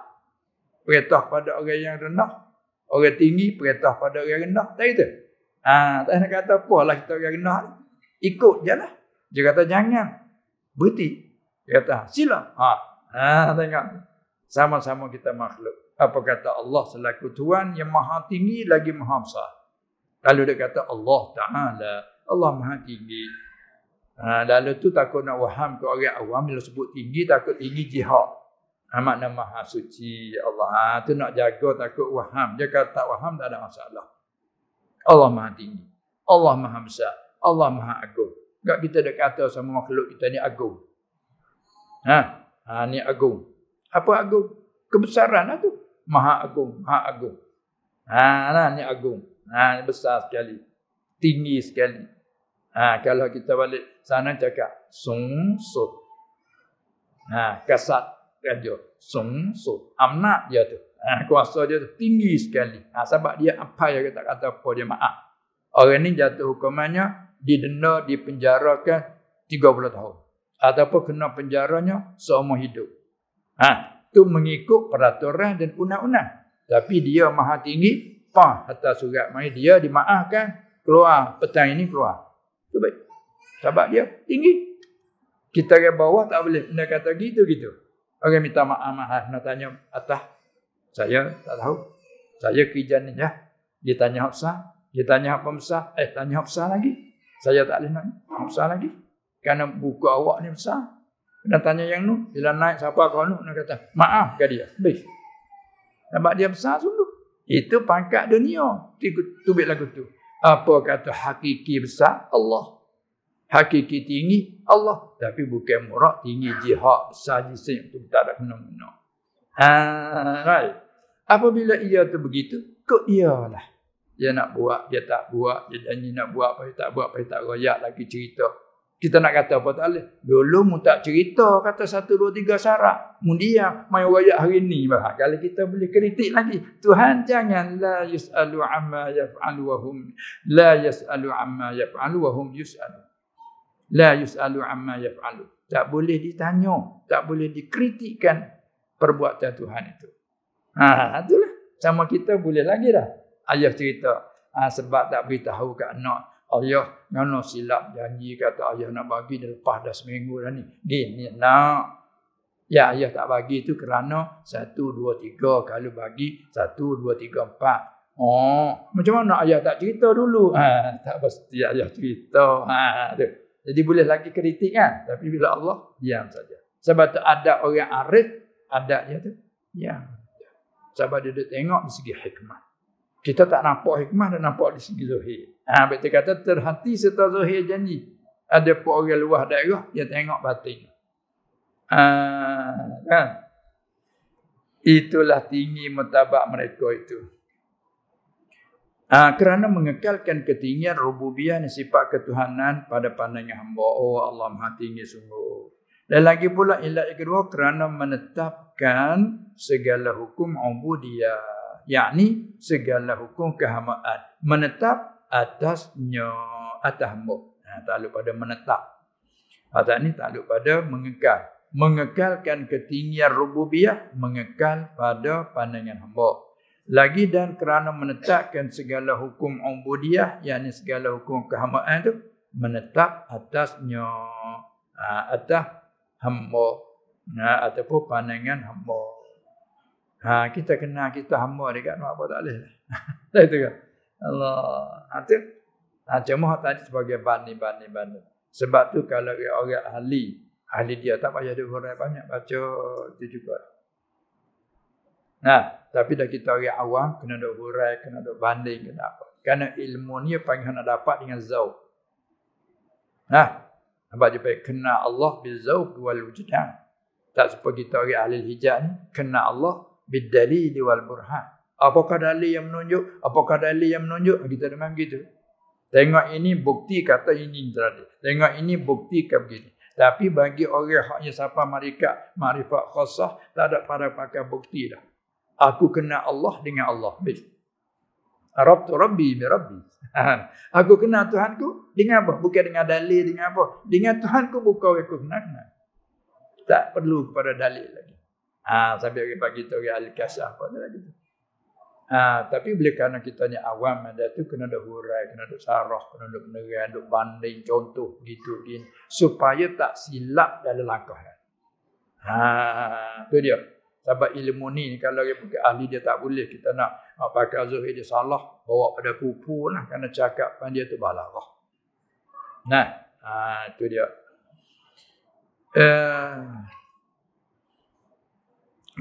Perintah pada orang yang rendah. Orang tinggi, perintah pada orang rendah. Tak kata? Ha, tak nak kata apa lah kita orang rendah Ikut je lah. Dia kata jangan. Berhenti. Dia kata sila. Ha. ha tengok. Sama-sama kita makhluk. Apa kata Allah selaku Tuhan yang maha tinggi lagi maha besar. Lalu dia kata Allah Ta'ala. Allah maha tinggi. Ha, lalu tu takut nak waham ke orang awam. Bila sebut tinggi takut tinggi jihad. Ha, makna maha suci ya Allah. Ha, tu nak jaga takut waham. Dia kata tak waham tak ada masalah. Allah maha tinggi. Allah maha besar. Allah maha agung. Tak kita dah kata sama makhluk kita ni agung. Ha? ha ni agung. Apa agung? Kebesaran lah tu. Maha agung. Maha agung. Ha, nah, ni agung. Ha, ni besar sekali. Tinggi sekali. Ha, kalau kita balik sana cakap. Sung su. Ha, kasat radio. Sung su. Amnat dia tu. Ha, kuasa dia tu. Tinggi sekali. Ha, sebab dia apa yang kita kata apa dia maaf. Orang ni jatuh hukumannya didena, dipenjarakan 30 tahun. Ataupun kena penjaranya seumur hidup. Ha, tu mengikut peraturan dan undang-undang. Tapi dia maha tinggi, pa atas surat mai dia dimaafkan keluar petang ini keluar. Tu baik. Sebab dia tinggi. Kita ke bawah tak boleh nak kata gitu gitu. Orang minta maaf maaf nak tanya atas. Saya tak tahu. Saya kerja ni ya. Dia tanya hafsah, dia tanya apa eh tanya Hapsah lagi saya tak boleh naik. Besar lagi. Kerana buku awak ni besar. Kena tanya yang nu. Bila naik siapa kau nu? Dia kata, maaf ke dia? Habis. Nampak dia besar sungguh. Itu pangkat dunia. Tubik lagu tu. Apa kata hakiki besar? Allah. Hakiki tinggi? Allah. Tapi bukan murah tinggi jihad besar jisim. Itu tak ada kena Ah, Ha, Apabila ia tu begitu, kok ialah dia nak buat, dia tak buat, dia janji nak buat, apa dia tak buat, apa dia tak royak lagi cerita. Kita nak kata apa tak boleh. Dulu mu tak cerita, kata satu, dua, tiga syarat. Mu dia main royak hari ni. Kalau kita boleh kritik lagi. Tuhan jangan la yus'alu amma yaf'alu wa hum. La yus'alu amma yaf'alu wa hum yus'alu. La yus'alu amma yaf'alu. Tak boleh ditanya. Tak boleh dikritikkan perbuatan Tuhan itu. Ha, itulah. Sama kita boleh lagi dah ayah cerita ha, sebab tak beritahu ke anak ayah nana silap janji kata ayah nak bagi dia lepas dah seminggu dah ni din ni nak Ya ayah tak bagi tu kerana satu dua tiga kalau bagi satu dua tiga empat. Oh macam mana ayah tak cerita dulu? Ha, tak pasti ayah cerita. Ha, tu. Jadi boleh lagi kritik kan? Tapi bila Allah diam saja. Sebab tu ada orang arif ada dia tu. Ya. Sebab dia, dia tengok di segi hikmah kita tak nampak hikmah dan nampak di segi zahir. Ha, Bekti kata terhati setelah zahir janji. Ada pun orang luar daerah yang tengok batin. Ha, kan? Itulah tinggi mertabak mereka itu. Ha, kerana mengekalkan ketinggian rububiah dan sifat ketuhanan pada pandangnya hamba. Oh Allah maha tinggi sungguh. Dan lagi pula ilat yang kerana menetapkan segala hukum ubudiah yakni segala hukum kehamaan menetap atasnya atas hamba ha, takluk pada menetap atas ha, ini takluk pada mengekal mengekalkan ketinggian rububiyah mengekal pada pandangan hamba lagi dan kerana menetapkan segala hukum ubudiyah yakni segala hukum kehamaan itu menetap atasnya ha, atas hamba ha, ataupun pandangan hamba Ha, kita kena kita hamba dekat nak apa tak boleh. Dah itu kan. Allah. Hati. Ha, jemaah ha, tadi sebagai bani bani bani. Sebab tu kalau dia orang ahli, ahli dia tak payah ada orang banyak baca itu juga. Nah, ha, tapi dah kita orang awam kena ada hurai, kena ada banding kena apa. Karena ilmu ni panggil nak dapat dengan zauq. Nah, apa dia panggil kena Allah bil zauq wal wujudan. Tak seperti kita orang ahli hijab ni kena Allah bidalil wal burhan. Apakah dalil yang menunjuk? Apakah dalil yang menunjuk? Ha, kita memang begitu. Tengok ini bukti kata ini dalil. Tengok ini bukti ke begini. Tapi bagi orang haknya siapa mereka makrifat khasah tak ada pada pakai bukti dah. Aku kena Allah dengan Allah. Arab tu Rabbi bi Rabbi. aku kena Tuhanku dengan apa? Bukan dengan dalil dengan apa? Dengan Tuhanku bukan aku kena, kena. Tak perlu kepada dalil lagi. Ha, sampai hari pagi tu orang ya, ahli kasah apa tu lagi tu. Ha, tapi bila kerana kita ni awam ada tu kena ada hurai, kena ada sarah, kena ada menerai, ada banding contoh gitu gini. Supaya tak silap dalam langkah. Ha, tu dia. Sebab ilmu ni kalau dia pakai ahli dia tak boleh. Kita nak pakai zuhir dia salah. Bawa pada kupu lah. Kerana cakapkan dia tu balarah. Nah, ha, tu dia. Uh,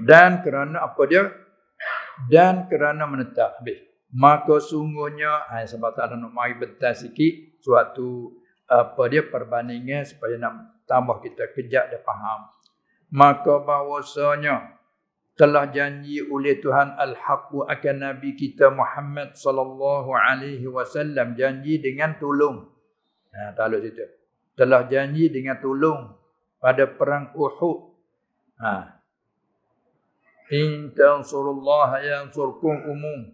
dan kerana apa dia dan kerana menetap habis maka sungguhnya ai ha, sebab tak ada nak mari bentar sikit suatu apa dia perbandingan supaya nak tambah kita kejap dia faham maka bahawasanya telah janji oleh Tuhan al haq akan nabi kita Muhammad sallallahu alaihi wasallam janji dengan tolong ha tahu cerita telah janji dengan tolong pada perang Uhud ha In tansurullah yansurkum umum.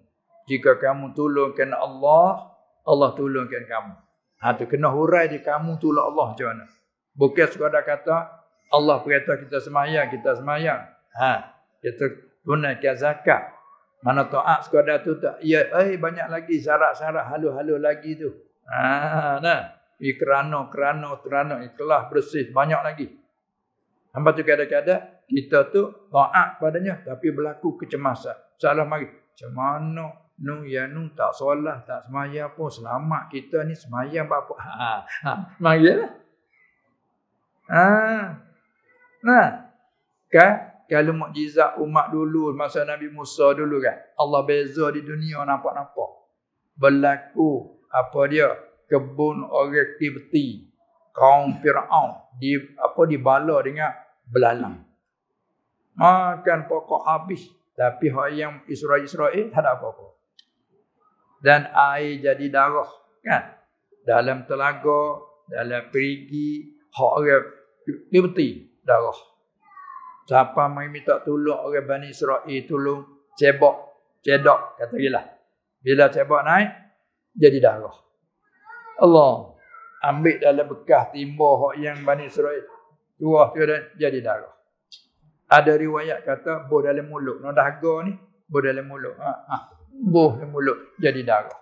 Jika kamu tolongkan Allah, Allah tolongkan kamu. Ha tu kena hurai di kamu tolong Allah macam mana. Bukan sekadar kata Allah berkata kita semayang, kita semayang. Ha, kita tunaikan zakat. Mana taat sekadar tu tak. Ya, eh, banyak lagi syarat-syarat halu-halu lagi tu. Ha, nah. Ikrana, kerana, kerana, ikhlas, bersih. Banyak lagi. Sampai tu kadang-kadang kita tu taat padanya tapi berlaku kecemasan. Salah mari. Macam mana nu ya nu tak solat, tak semaya pun selamat kita ni semaya apa? Ha. Ha, lah. Ha. Nah. Kan kalau mukjizat umat dulu masa Nabi Musa dulu kan. Allah beza di dunia nampak-nampak. Berlaku apa dia? Kebun orang Tibet. Kaum Firaun di apa dibala dengan belalang. Makan pokok habis. Tapi yang Israel-Israel tak ada apa-apa. Dan air jadi darah. Kan? Dalam telaga, dalam perigi, orang dia beti darah. Siapa mari minta tolong orang Bani Israel tolong cebok, cedok kata gila. Bila cebok naik jadi darah. Allah ambil dalam bekas timba hok yang Bani Israel tuah tu jadi darah ada riwayat kata boh dalam mulut no dahaga ni boh dalam mulut ha, ha. boh dalam mulut jadi darah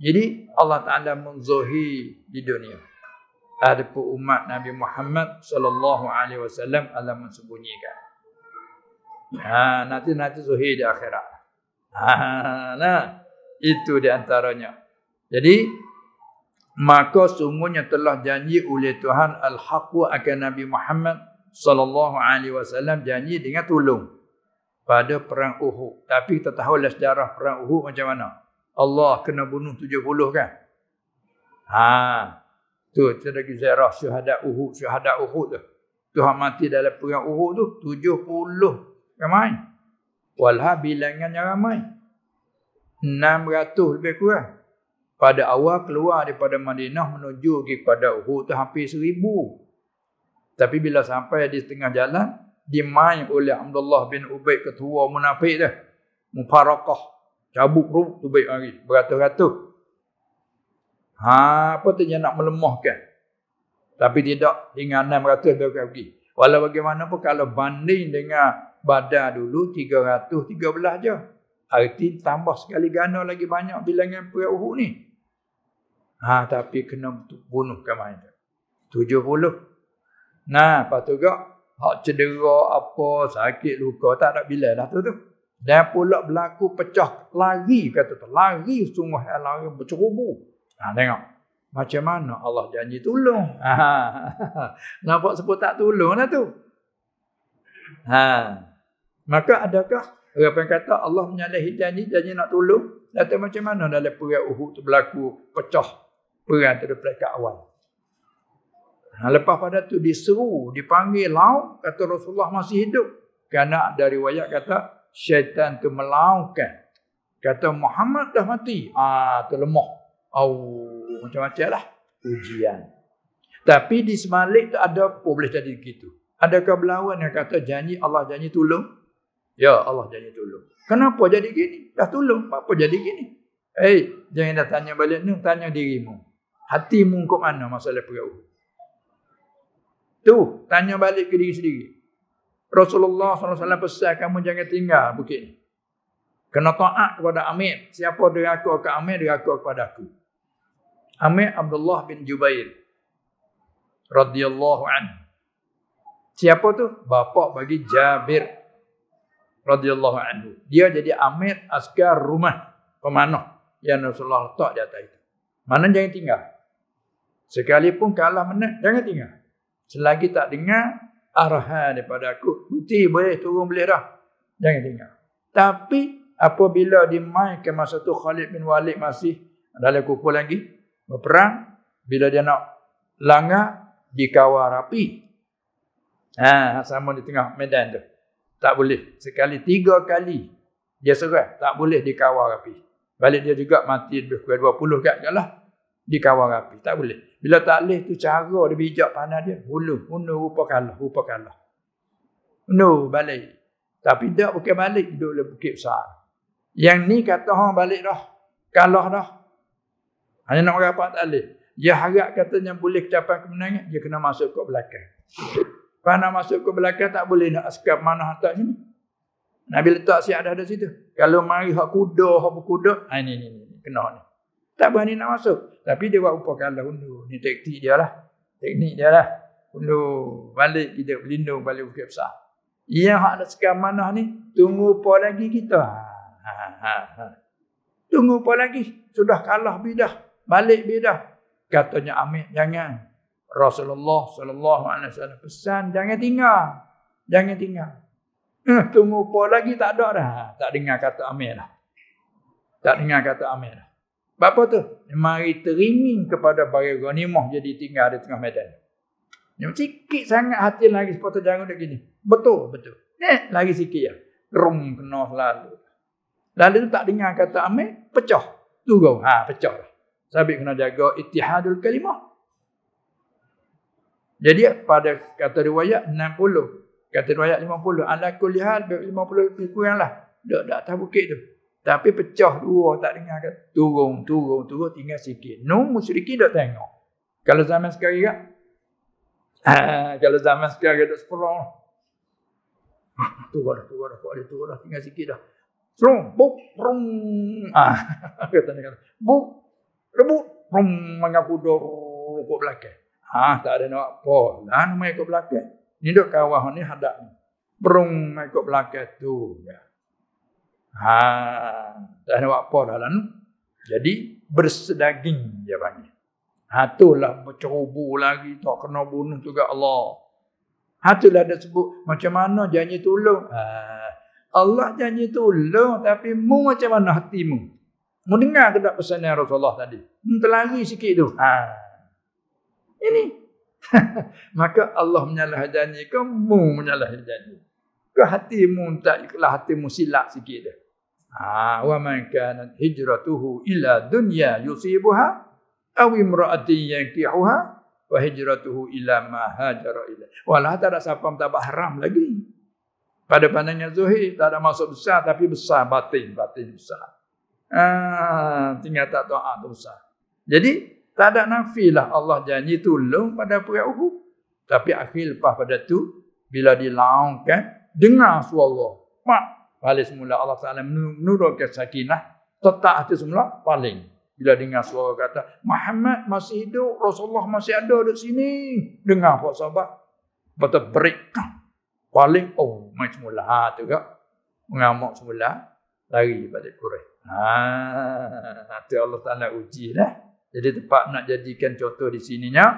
jadi Allah Taala menzohi di dunia ada umat Nabi Muhammad sallallahu alaihi wasallam Allah menyembunyikan ha nanti nanti zohi di akhirat ha nah itu di antaranya jadi maka sungguhnya telah janji oleh Tuhan al-haq akan Nabi Muhammad sallallahu alaihi wasallam janji dengan tolong pada perang Uhud. Tapi kita tahu lah sejarah perang Uhud macam mana. Allah kena bunuh 70 kan? Ha. Tu kita lagi sejarah syuhada Uhud, syuhada Uhud tu. Tuhan mati dalam perang Uhud tu 70 ramai. Walha bilangannya ramai. 600 lebih kurang. Pada awal keluar daripada Madinah menuju kepada Uhud tu hampir seribu. Tapi bila sampai di tengah jalan, dimain oleh Abdullah bin Ubaid ketua munafik dah Mufarakah. cabuk ruh tu baik hari. Beratus-ratus. Ha, apa tu dia nak melemahkan? Tapi tidak. Dengan 600 dia akan pergi. Walau bagaimana pun kalau banding dengan badar dulu tiga tiga belah je. Arti tambah sekali gana lagi banyak bilangan perang Uhud ni. Ha, tapi kena bunuhkan tujuh 70. Nah, lepas tu juga, hak cedera apa, sakit luka, tak ada bila lah tu tu. Dan pula berlaku pecah lari, kata tu. Lari sungguh yang lari bercerubu. Nah, tengok. Macam mana Allah janji tolong. Ha, ha, ha, Nampak sebut tak tolong lah tu. Ha. Maka adakah orang yang kata Allah menyalahi janji, janji nak tolong? Datang macam mana dalam perang Uhud tu berlaku pecah perang tu daripada awal? Ha, lepas pada tu diseru, dipanggil laung, kata Rasulullah masih hidup. Kerana dari riwayat kata syaitan tu melaungkan. Kata Muhammad dah mati. Ah ha, tu lemah. Oh, macam-macam lah. Ujian. Tapi di semalik tu ada pun oh, boleh jadi begitu. Adakah berlawan yang kata janji Allah janji tolong? Ya Allah janji tolong. Kenapa jadi gini? Dah tolong. Apa jadi gini? Eh, hey, jangan dah tanya balik ni. Tanya dirimu. Hatimu kau mana masalah perahu? Tu, tanya balik ke diri sendiri. Rasulullah SAW pesan kamu jangan tinggal bukit ni. Kena taat kepada Amir. Siapa dia aku ke Amir, dia aku kepada aku. Amir Abdullah bin Jubair. radhiyallahu an. Siapa tu? Bapak bagi Jabir. radhiyallahu anhu. Dia jadi Amir askar rumah. Pemanah. Yang Rasulullah letak di atas itu. Mana jangan tinggal. Sekalipun kalah menang, jangan tinggal. Selagi tak dengar, arahan daripada aku. Bukti boleh turun boleh dah. Jangan dengar. Tapi apabila dimainkan masa tu Khalid bin Walid masih dalam kumpul lagi. Berperang. Bila dia nak langgar, dikawal rapi. Ha, sama di tengah medan tu. Tak boleh. Sekali tiga kali dia serah. Tak boleh dikawal rapi. Balik dia juga mati lebih kurang 20 kat lah. Dikawal rapi. Tak boleh. Bila tak leh tu cara dia bijak panah dia. Hulu, hulu rupa kalah, rupa kalah. No, balik. Tapi dia bukan balik, duduk di bukit besar. Yang ni kata orang balik dah. Kalah dah. Hanya nak rapat tak leh. Dia harap katanya boleh capai kemenangan, dia kena masuk ke belakang. Kalau nak masuk ke belakang, tak boleh nak askar mana tak sini. Nabi letak siap ada di situ. Kalau mari hak kuda, hak berkuda, ini, ah, ini, ini, kena ni. Tak berani nak masuk. Tapi dia buat upakala undu. Ini taktik dia lah. Teknik dia lah. Undu balik kita berlindung balik bukit besar. Yang hak nak sekam mana ni? Tunggu apa lagi kita? Ha, ha, ha. ha. Tunggu apa lagi? Sudah kalah bidah. Balik bidah. Katanya Amir, jangan. Rasulullah SAW pesan, jangan tinggal. Jangan tinggal. Eh, tunggu apa lagi tak ada dah. Ha, tak dengar kata Amir dah. Tak dengar kata Amir dah. Sebab apa tu? Mari teringin kepada bagai ghanimah jadi tinggal di tengah medan. Ni sikit sangat hati lagi sepatut jangan dah gini. Betul, betul. Ni eh, lagi sikit ya. Rum kena lalu. Lalu tu tak dengar kata Amir, pecah. Turun. Ha, pecah lah. Sabit kena jaga itihadul kalimah. Jadi pada kata riwayat 60. Kata riwayat 50. Alakul lihat 50 lebih kurang lah. Dia tak atas bukit tu. Tapi pecah dua tak dengar kan. Turun, turun, turun tinggal sikit. No musyrikin tak tengok. Kalau zaman sekarang kan? Ha, kalau zaman sekarang ada sepuluh. Tua dah, tua dah, tua dah, tua dah, tinggal sikit dah. Rung, buk, rung. Ah, ha, kata dia kata, buk, rebut, rung, mengaku dor, kok belakang. Ha, tak ada nak apa. Lah, nama ikut belakang. Ni duk kawah ni hadap ni. Rung, ikut belakang tu. Ya. Ha, tak ada apa dah lah. Hmm. Jadi bersedaging dia panggil. Hatulah bercerubu lagi tak kena bunuh juga Allah. Hatulah dia sebut macam mana janji tolong. Ha, Allah janji tolong tapi mu macam mana hatimu? Mu dengar ke tak pesan Rasulullah tadi? Mu terlari sikit tu. Ha. Ini. Maka Allah menyalah janji kamu mu menyalah janji. Ke hatimu tak ikhlas, hatimu silap sikit dah. Ah, wa man kana hijratuhu ila dunya yusibuha aw imra'atin yankihuha wa hijratuhu ila ma hajara ila. Walah tak ada siapa mentabah haram lagi. Pada pandangnya zuhir tak ada maksud besar tapi besar batin, batin besar. Ah, tinggal tak doa tu besar. Jadi tak ada nafilah Allah janji tolong pada perang Uhud. Tapi akhir lepas pada tu bila dilaungkan dengar suara Allah. Mak Paling semula Allah Ta'ala menurunkan sakinah. Tetap hati semula paling. Bila dengar suara kata, Muhammad masih hidup, Rasulullah masih ada di sini. Dengar buat sahabat. Betul break. Paling, oh, main semula. Ha, tu kak. Mengamuk semula. Lari pada Quraish. Ha, itu Allah Ta'ala uji lah. Jadi tempat nak jadikan contoh di sininya,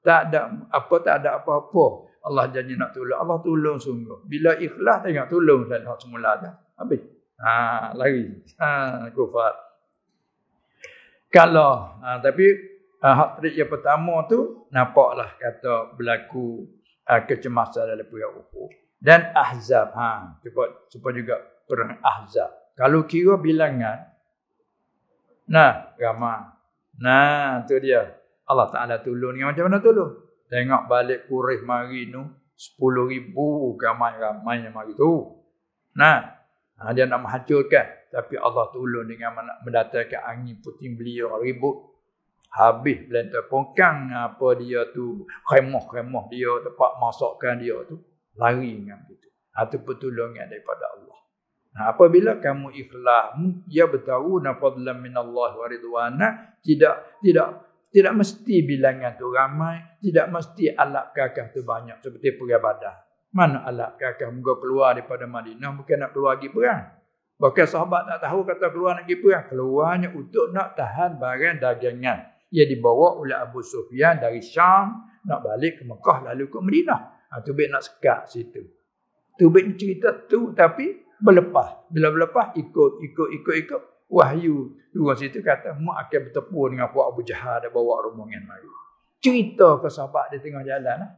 tak ada apa-apa Allah janji nak tolong. Allah tolong sungguh. Bila ikhlas tengok tolong dan hak semula dah. Habis. Ha lari. Ha kufar. Kalau ha, tapi ha, hak trik yang pertama tu nampaklah kata berlaku ha, kecemasan dalam pihak ukhuwah. Dan ahzab. Ha cuba cuba juga perang ahzab. Kalau kira bilangan nah ramai. Nah tu dia. Allah Taala tolong dengan macam mana tolong? Tengok balik kurih mari tu, sepuluh ribu ramai-ramai yang mari tu. Nah, nah ha, dia nak menghancurkan. Tapi Allah tolong dengan mendatangkan angin puting beliau ribut. Habis belantai pongkang apa dia tu, khemah-khemah dia, tempat masukkan dia tu. Lari dengan begitu. Itu ha, pertolongan daripada Allah. Nah, ha, apabila kamu ikhlas, dia bertahu nafadlan minallah waridwana tidak tidak tidak mesti bilangan tu ramai, tidak mesti alat gagah tu banyak seperti perang Badar. Mana alat gagah muka keluar daripada Madinah bukan nak keluar lagi perang. Bahkan sahabat tak tahu kata keluar lagi pergi perang, keluarnya untuk nak tahan barang dagangan Ia dibawa oleh Abu Sufyan dari Syam nak balik ke Mekah lalu ke Madinah. Ha, Tubik nak sekat situ. Tubik cerita tu tapi berlepas. Bila berlepas ikut, ikut, ikut, ikut wahyu dua situ kata mak akan bertepu dengan puak Abu Jahal dan bawa rombongan mari cerita ke sahabat di tengah jalan lah.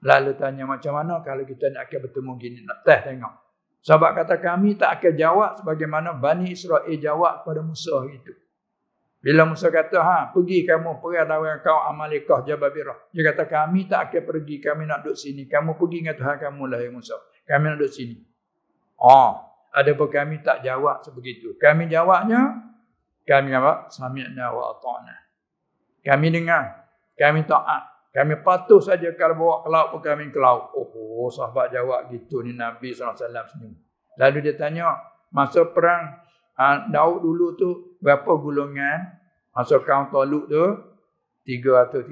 lalu tanya macam mana kalau kita nak akan bertemu gini nak teh tengok sahabat kata kami tak akan jawab sebagaimana Bani Israel jawab kepada Musa itu bila Musa kata, ha, pergi kamu perang lawan kau Amalikah Jababirah. Dia kata, kami tak akan pergi, kami nak duduk sini. Kamu pergi dengan Tuhan kamu lah, ya Musa. Kami nak duduk sini. Oh, Adapun kami tak jawab sebegitu. Kami jawabnya, kami jawab, sami'na wa ata'na. Kami dengar, kami ta'at. Kami patuh saja kalau bawa ke laut, kami ke laut. Oh, sahabat jawab gitu ni Nabi SAW senyum. Lalu dia tanya, masa perang ah, Daud dulu tu, berapa gulungan? Masa kaum Taluk tu, 313.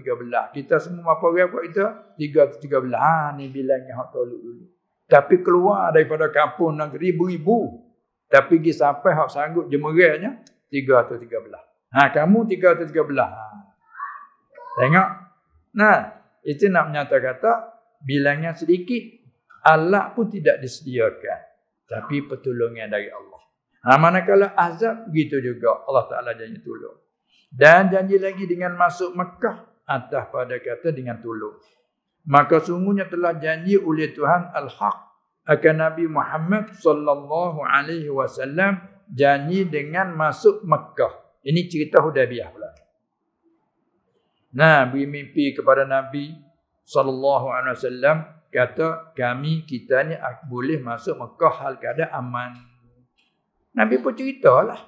Kita semua apa-apa kita? 313. Ha, ah, ni bilangnya kaum dulu. Tapi keluar daripada kampung dan ribu-ribu. Tapi pergi sampai hak sanggup jemurahnya, tiga atau tiga belah. Ha, kamu tiga atau tiga belah. Ha. Tengok. Nah, itu nak menyatakan kata, bilangnya sedikit, Allah pun tidak disediakan. Tapi pertolongan dari Allah. Ha, manakala azab, begitu juga Allah Ta'ala janji tolong. Dan janji lagi dengan masuk Mekah, atas pada kata dengan tolong maka sungguhnya telah janji oleh Tuhan al-Haq akan Nabi Muhammad sallallahu alaihi wasallam janji dengan masuk Mekah. Ini cerita Hudabiyah pula. Nabi mimpi kepada Nabi sallallahu alaihi wasallam kata kami kita ni boleh masuk Mekah hal kada aman. Nabi pun ceritalah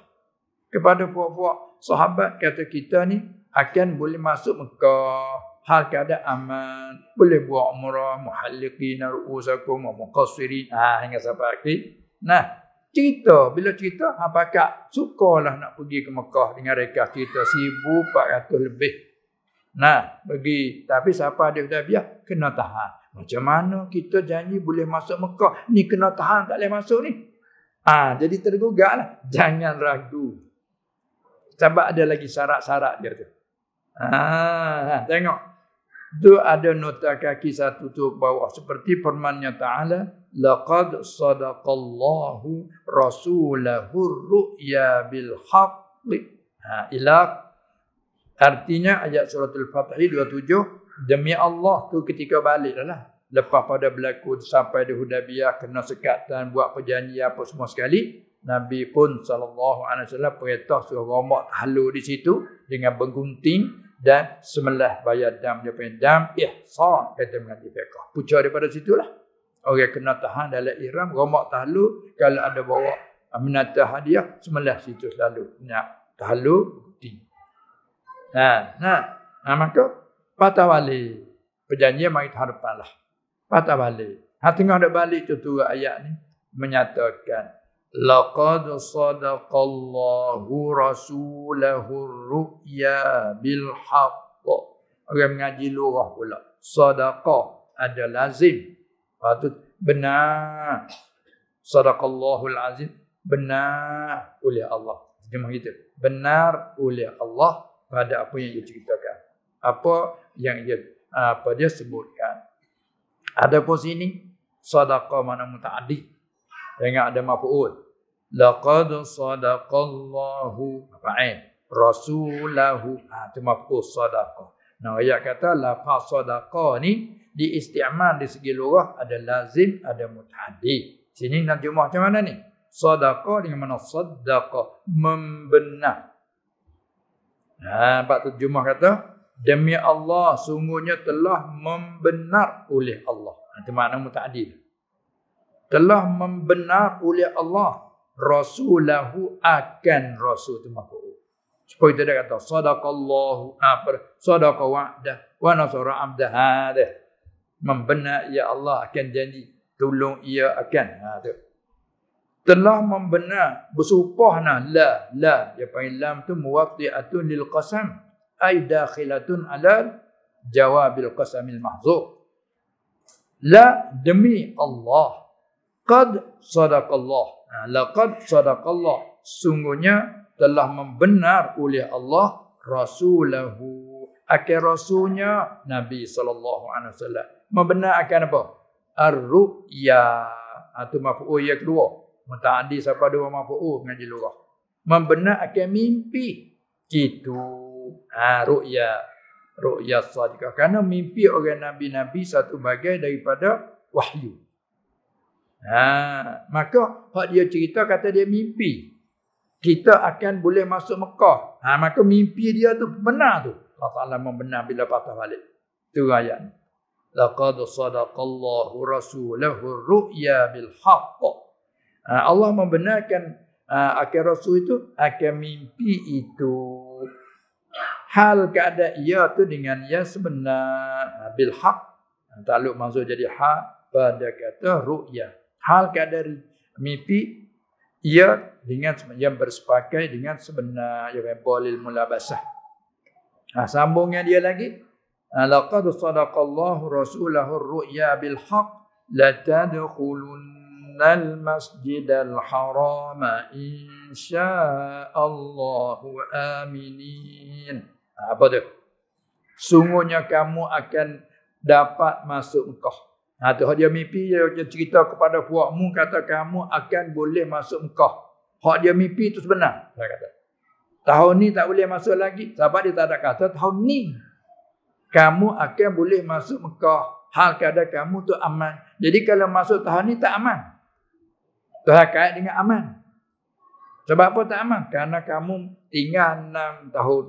kepada puak-puak sahabat kata kita ni akan boleh masuk Mekah hal keadaan aman boleh buat umrah muhalliqina ru'usakum wa muqassirin ah hingga sampai akhir nah cerita bila cerita apakah sukalah nak pergi ke Mekah dengan rekah cerita 1400 lebih nah pergi tapi siapa dia dah biar kena tahan macam mana kita janji boleh masuk Mekah ni kena tahan tak boleh masuk ni ah jadi lah jangan ragu sebab ada lagi syarat-syarat dia tu Ah, tengok. Itu ada nota kaki satu tu bawah seperti firmannya Taala laqad sadaqallahu rasulahu ru'ya bil haqqi. Ha ilaq artinya ayat surah al-fatih 27 demi Allah tu ketika baliklah lepas pada berlaku sampai di Hudabiyah kena sekatan buat perjanjian apa semua sekali Nabi pun sallallahu alaihi wasallam perintah suruh rombak tahlu di situ dengan menggunting dan semelah bayar dam dia panggil dam ihsan kata mengaji fiqh Pucuk daripada situlah orang kena tahan dalam ihram romak tahlu kalau ada bawa ah, menata hadiah semelah situ selalu nak tahlu bukti ha, nah nah, ha, nah maka patah wali perjanjian mai harapanlah patah wali Hati tengah balik tu tu ayat ni menyatakan لقد sadaqallahu الله رسوله bil بالحق orang mengaji lurah pula sadaqah ada lazim patut ha, benar sadaqallahul azim benar oleh Allah terjemah kita benar oleh Allah pada apa yang dia ceritakan apa yang dia apa dia sebutkan ada pos ini sadaqah mana mutaaddi Tengok ada maf'ul. Laqad sadaqallahu fa'in. Rasulahu. Ha, itu maf'ul sadaqah. Nah, ayat kata lafaz sadaqah ni diistimal di segi lurah ada lazim, ada mutahaddi. Sini nak jumlah macam mana ni? Sadaqah dengan mana? Sadaqah. Membenar. Ha, nampak tu kata? Demi Allah, sungguhnya telah membenar oleh Allah. Itu ha, makna mutahaddi telah membenar oleh Allah rasulahu akan rasul itu makhluk. Supaya tidak kata sadaqallahu ah, apa sadaqa wa'da wa nasara abda hadah. Membenar ya Allah akan janji tolong ia akan. Ha Telah membenar bersumpah nah la la dia panggil lam tu muwaqqi'atun lil qasam ai dakhilatun alal jawabil qasamil mahzur. La demi Allah Qad sadaqallah. Ha, laqad sadaqallah. Sungguhnya telah membenar oleh Allah Rasulahu. Akhir Rasulnya Nabi SAW. Membenar akan apa? Ar-ru'ya. Itu ha, mafu'u oh, yang kedua. Mata'adi siapa dua mafu'u dengan oh, lurah. Membenar akan mimpi. Gitu. Ha, ru'ya. Ru'ya sadiqah. Kerana mimpi oleh Nabi-Nabi satu bagai daripada wahyu. Ha, maka hak dia cerita kata dia mimpi. Kita akan boleh masuk Mekah. Ha, maka mimpi dia tu benar tu. Allah membenar bila patah balik. Itu ayat. Laqad sadaqallahu rasulahu ru'ya bil haqq. Ha, Allah membenarkan ha, akhir rasul itu akan mimpi itu. Hal keadaan ia tu dengan ia sebenar ha, bil haqq. Takluk maksud jadi hak pada kata ru'ya hal ke dari mimpi ia dengan yang bersepakai dengan sebenar yang bolil mula basah. Ha, sambungnya dia lagi. Ha, laqad sadaqallahu rasulahu ru'ya bil haqq la tadkhulunna al masjid al harama insya Allah aminin. Ha, apa tu? Sungguhnya kamu akan dapat masuk Mekah. Nah, ha, tu dia mimpi, dia cerita kepada puakmu, kata kamu akan boleh masuk Mekah. Hak dia mimpi itu sebenar, saya kata. Tahun ni tak boleh masuk lagi. Sahabat dia tak ada kata, tahun ni kamu akan boleh masuk Mekah. Hal keadaan kamu tu aman. Jadi kalau masuk tahun ni tak aman. Tuhan kait dengan aman. Sebab apa tak aman? Karena kamu tinggal enam tahun.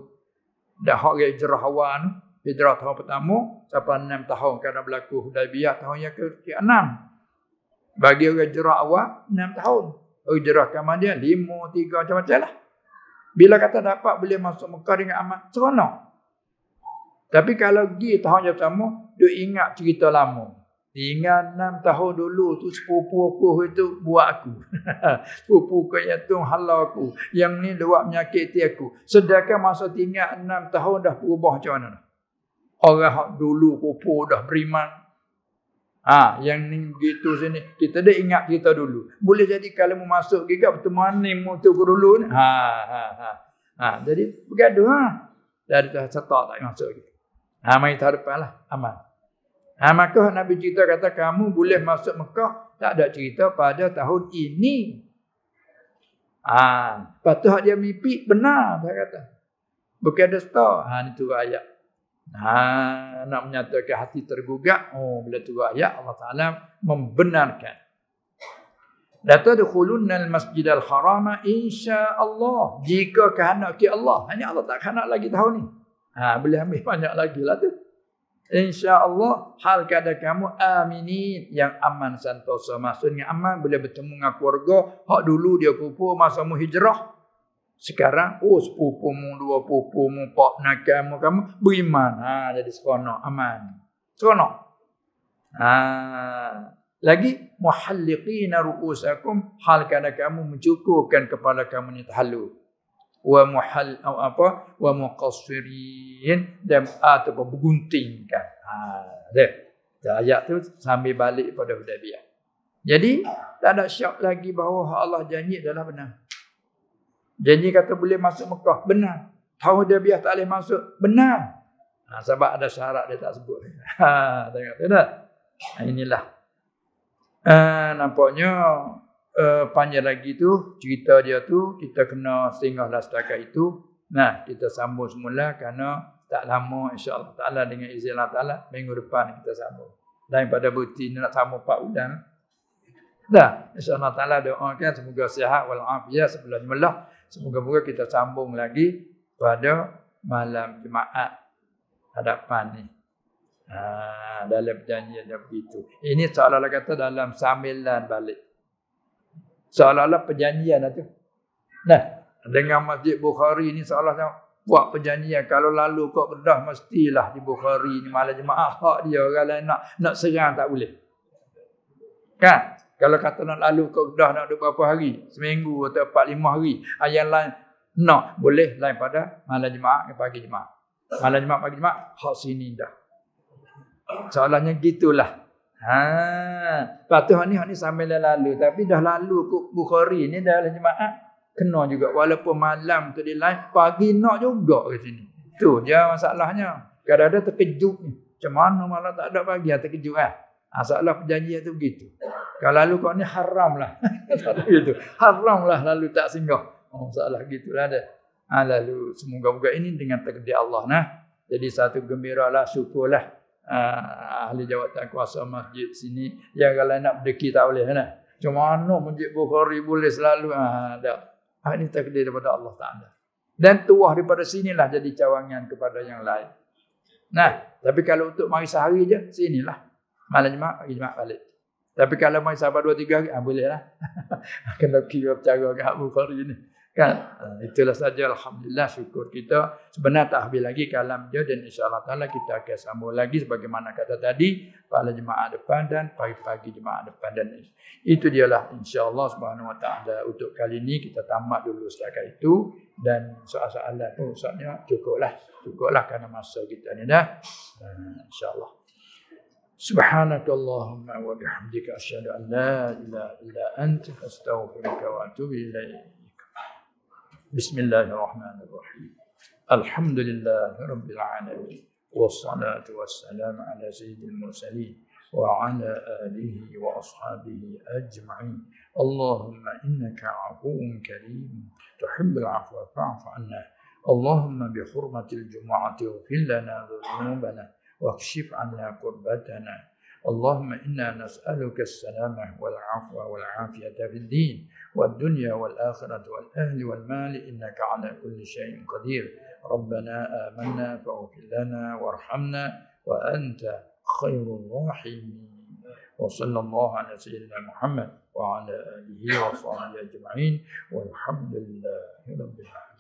Dah hak yang awal Hijrah tahun pertama sampai enam tahun kerana berlaku Hudaibiyah tahun yang ke enam. Bagi orang hijrah awal enam tahun. Orang hijrah dia lima, tiga macam-macam lah. Bila kata dapat boleh masuk Mekah dengan amat seronok. Tapi kalau pergi tahun yang pertama, dia ingat cerita lama. Dia ingat enam tahun dulu tu sepupu aku itu buat aku. sepupu aku yang tu halau aku. Yang ni luak menyakiti aku. Sedangkan masa tinggal enam tahun dah berubah macam mana orang hak dulu kupu dah beriman. Ha, yang ni begitu sini. Kita dah ingat kita dulu. Boleh jadi kalau mau masuk giga pertemuan ni mutu ke dulu ni. Ha, ha, ha. ha jadi bergaduh ha. Dari tu setak tak masuk lagi. Ha, mari tak depan lah. Aman. Ha, maka Nabi cerita kata kamu boleh masuk Mekah. Tak ada cerita pada tahun ini. Ha, lepas tu dia mimpi benar. Dia kata. Bukan ada setak. Ha, ni tu ayat. Nah, ha, nak menyatakan hati tergugat oh bila turun ayat Allah Taala membenarkan la tadkhulunna al-masjidal haram insya Allah jika kehendaki Allah hanya Allah tak kehendak lagi tahun ni ha boleh ambil banyak lagi lah tu insya Allah hal kada kamu aminin yang aman santosa maksudnya aman Boleh bertemu dengan keluarga hak dulu dia kupu masa mu hijrah sekarang, oh sepupumu, dua pupumu, pak nakamu, kamu beriman. Ha, jadi seronok, aman. Seronok. Ha. Lagi, muhalliqina ru'usakum, hal kerana kamu mencukupkan kepala kamu ni terhalu. Wa muhal, atau apa, wa muqasirin, dan atau berguntingkan. Ha, dia. ayat tu sambil balik pada Hudaybiyah. Jadi, tak ada syak lagi bahawa Allah janji adalah benar. Janji kata boleh masuk Mekah. Benar. Tahu dia biar tak boleh masuk. Benar. Nah, ha, sebab ada syarat dia tak sebut. Ha, tengok tu tak? Ha, inilah. Ha, nampaknya uh, panjang lagi tu. Cerita dia tu. Kita kena singgahlah setakat itu. Nah, kita sambung semula kerana tak lama insyaAllah ta'ala dengan izin Allah ta'ala minggu depan kita sambung. Dan pada bukti nak sambung Pak Udang. Dah, insyaAllah ta'ala doakan semoga sihat walafiat sebelum mula. Semoga-moga kita sambung lagi pada malam Jumaat hadapan ni. Ha, dalam perjanjian yang begitu. Ini seolah-olah kata dalam sambilan balik. Seolah-olah perjanjian itu. Lah nah, dengan Masjid Bukhari ini seolah-olah buat perjanjian. Kalau lalu kau berdah mestilah di Bukhari ini malam Jumaat. Hak dia kalau nak, nak serang tak boleh. Kan? Kalau kata nak lalu ke Kedah nak duduk berapa hari? Seminggu atau empat lima hari. Ah, yang lain, nak. No. Boleh lain pada malam jemaah ke pagi jemaah. Malam jemaah, pagi jemaah, hak sini dah. Soalannya gitulah. Ha. Lepas tu, hak ni, ni sambil dah lalu. Tapi dah lalu ke Bukhari ni dalam jemaah. Ah, kena juga. Walaupun malam tu di lain, pagi nak juga ke sini. Tu je masalahnya. Kadang-kadang terkejut ni. Macam mana malam tak ada pagi yang ah, terkejut kan? Eh? Masalah perjanjian tu begitu. Kalau lalu kau ni haram lah. haram lah lalu tak singgah. Oh, salah gitulah dia. Ha, lalu semoga moga ini dengan takdir Allah nah. Jadi satu gembira lah, syukur lah. Ha, ahli jawatan kuasa masjid sini. Ya kalau nak berdeki tak boleh lah nah. Cuma anak masjid Bukhari boleh selalu. Ha, tak. Ha, ini takdir daripada Allah Ta'ala. Dan tuah daripada sinilah jadi cawangan kepada yang lain. Nah, tapi kalau untuk mari sehari je, sinilah. Malam jemaah, pagi jemaah balik. Tapi kalau main sahabat dua tiga hari, ah, boleh lah. Kena kira cara ke Abu Khari ni. Kan? Ah, itulah saja Alhamdulillah syukur kita. Sebenarnya tak habis lagi kalam dia dan insyaAllah kita akan sambung lagi sebagaimana kata tadi. Pada jemaah depan dan pagi-pagi jemaah depan. Dan itu dialah insyaAllah subhanahu wa ta'ala untuk kali ini kita tamat dulu setakat itu. Dan soal-soalan pun oh, cukup lah. Cukup lah kerana masa kita ni dah. InsyaAllah. سبحانك اللهم وبحمدك أشهد أن لا إله إلا أنت أستغفرك وأتوب إليك بسم الله الرحمن الرحيم الحمد لله رب العالمين والصلاة والسلام على سيد المرسلين وعلى آله وأصحابه أجمعين اللهم إنك عفو كريم تحب العفو فاعف عنا اللهم بحرمة الجمعة اغفر لنا ذنوبنا واكشف عنا كربتنا اللهم إنا نسألك السلامة والعفو والعافية في الدين والدنيا والآخرة والأهل والمال إنك على كل شيء قدير ربنا آمنا فاغفر لنا وارحمنا وأنت خير الراحمين وصلى الله على سيدنا محمد وعلى آله وصحبه أجمعين والحمد لله رب العالمين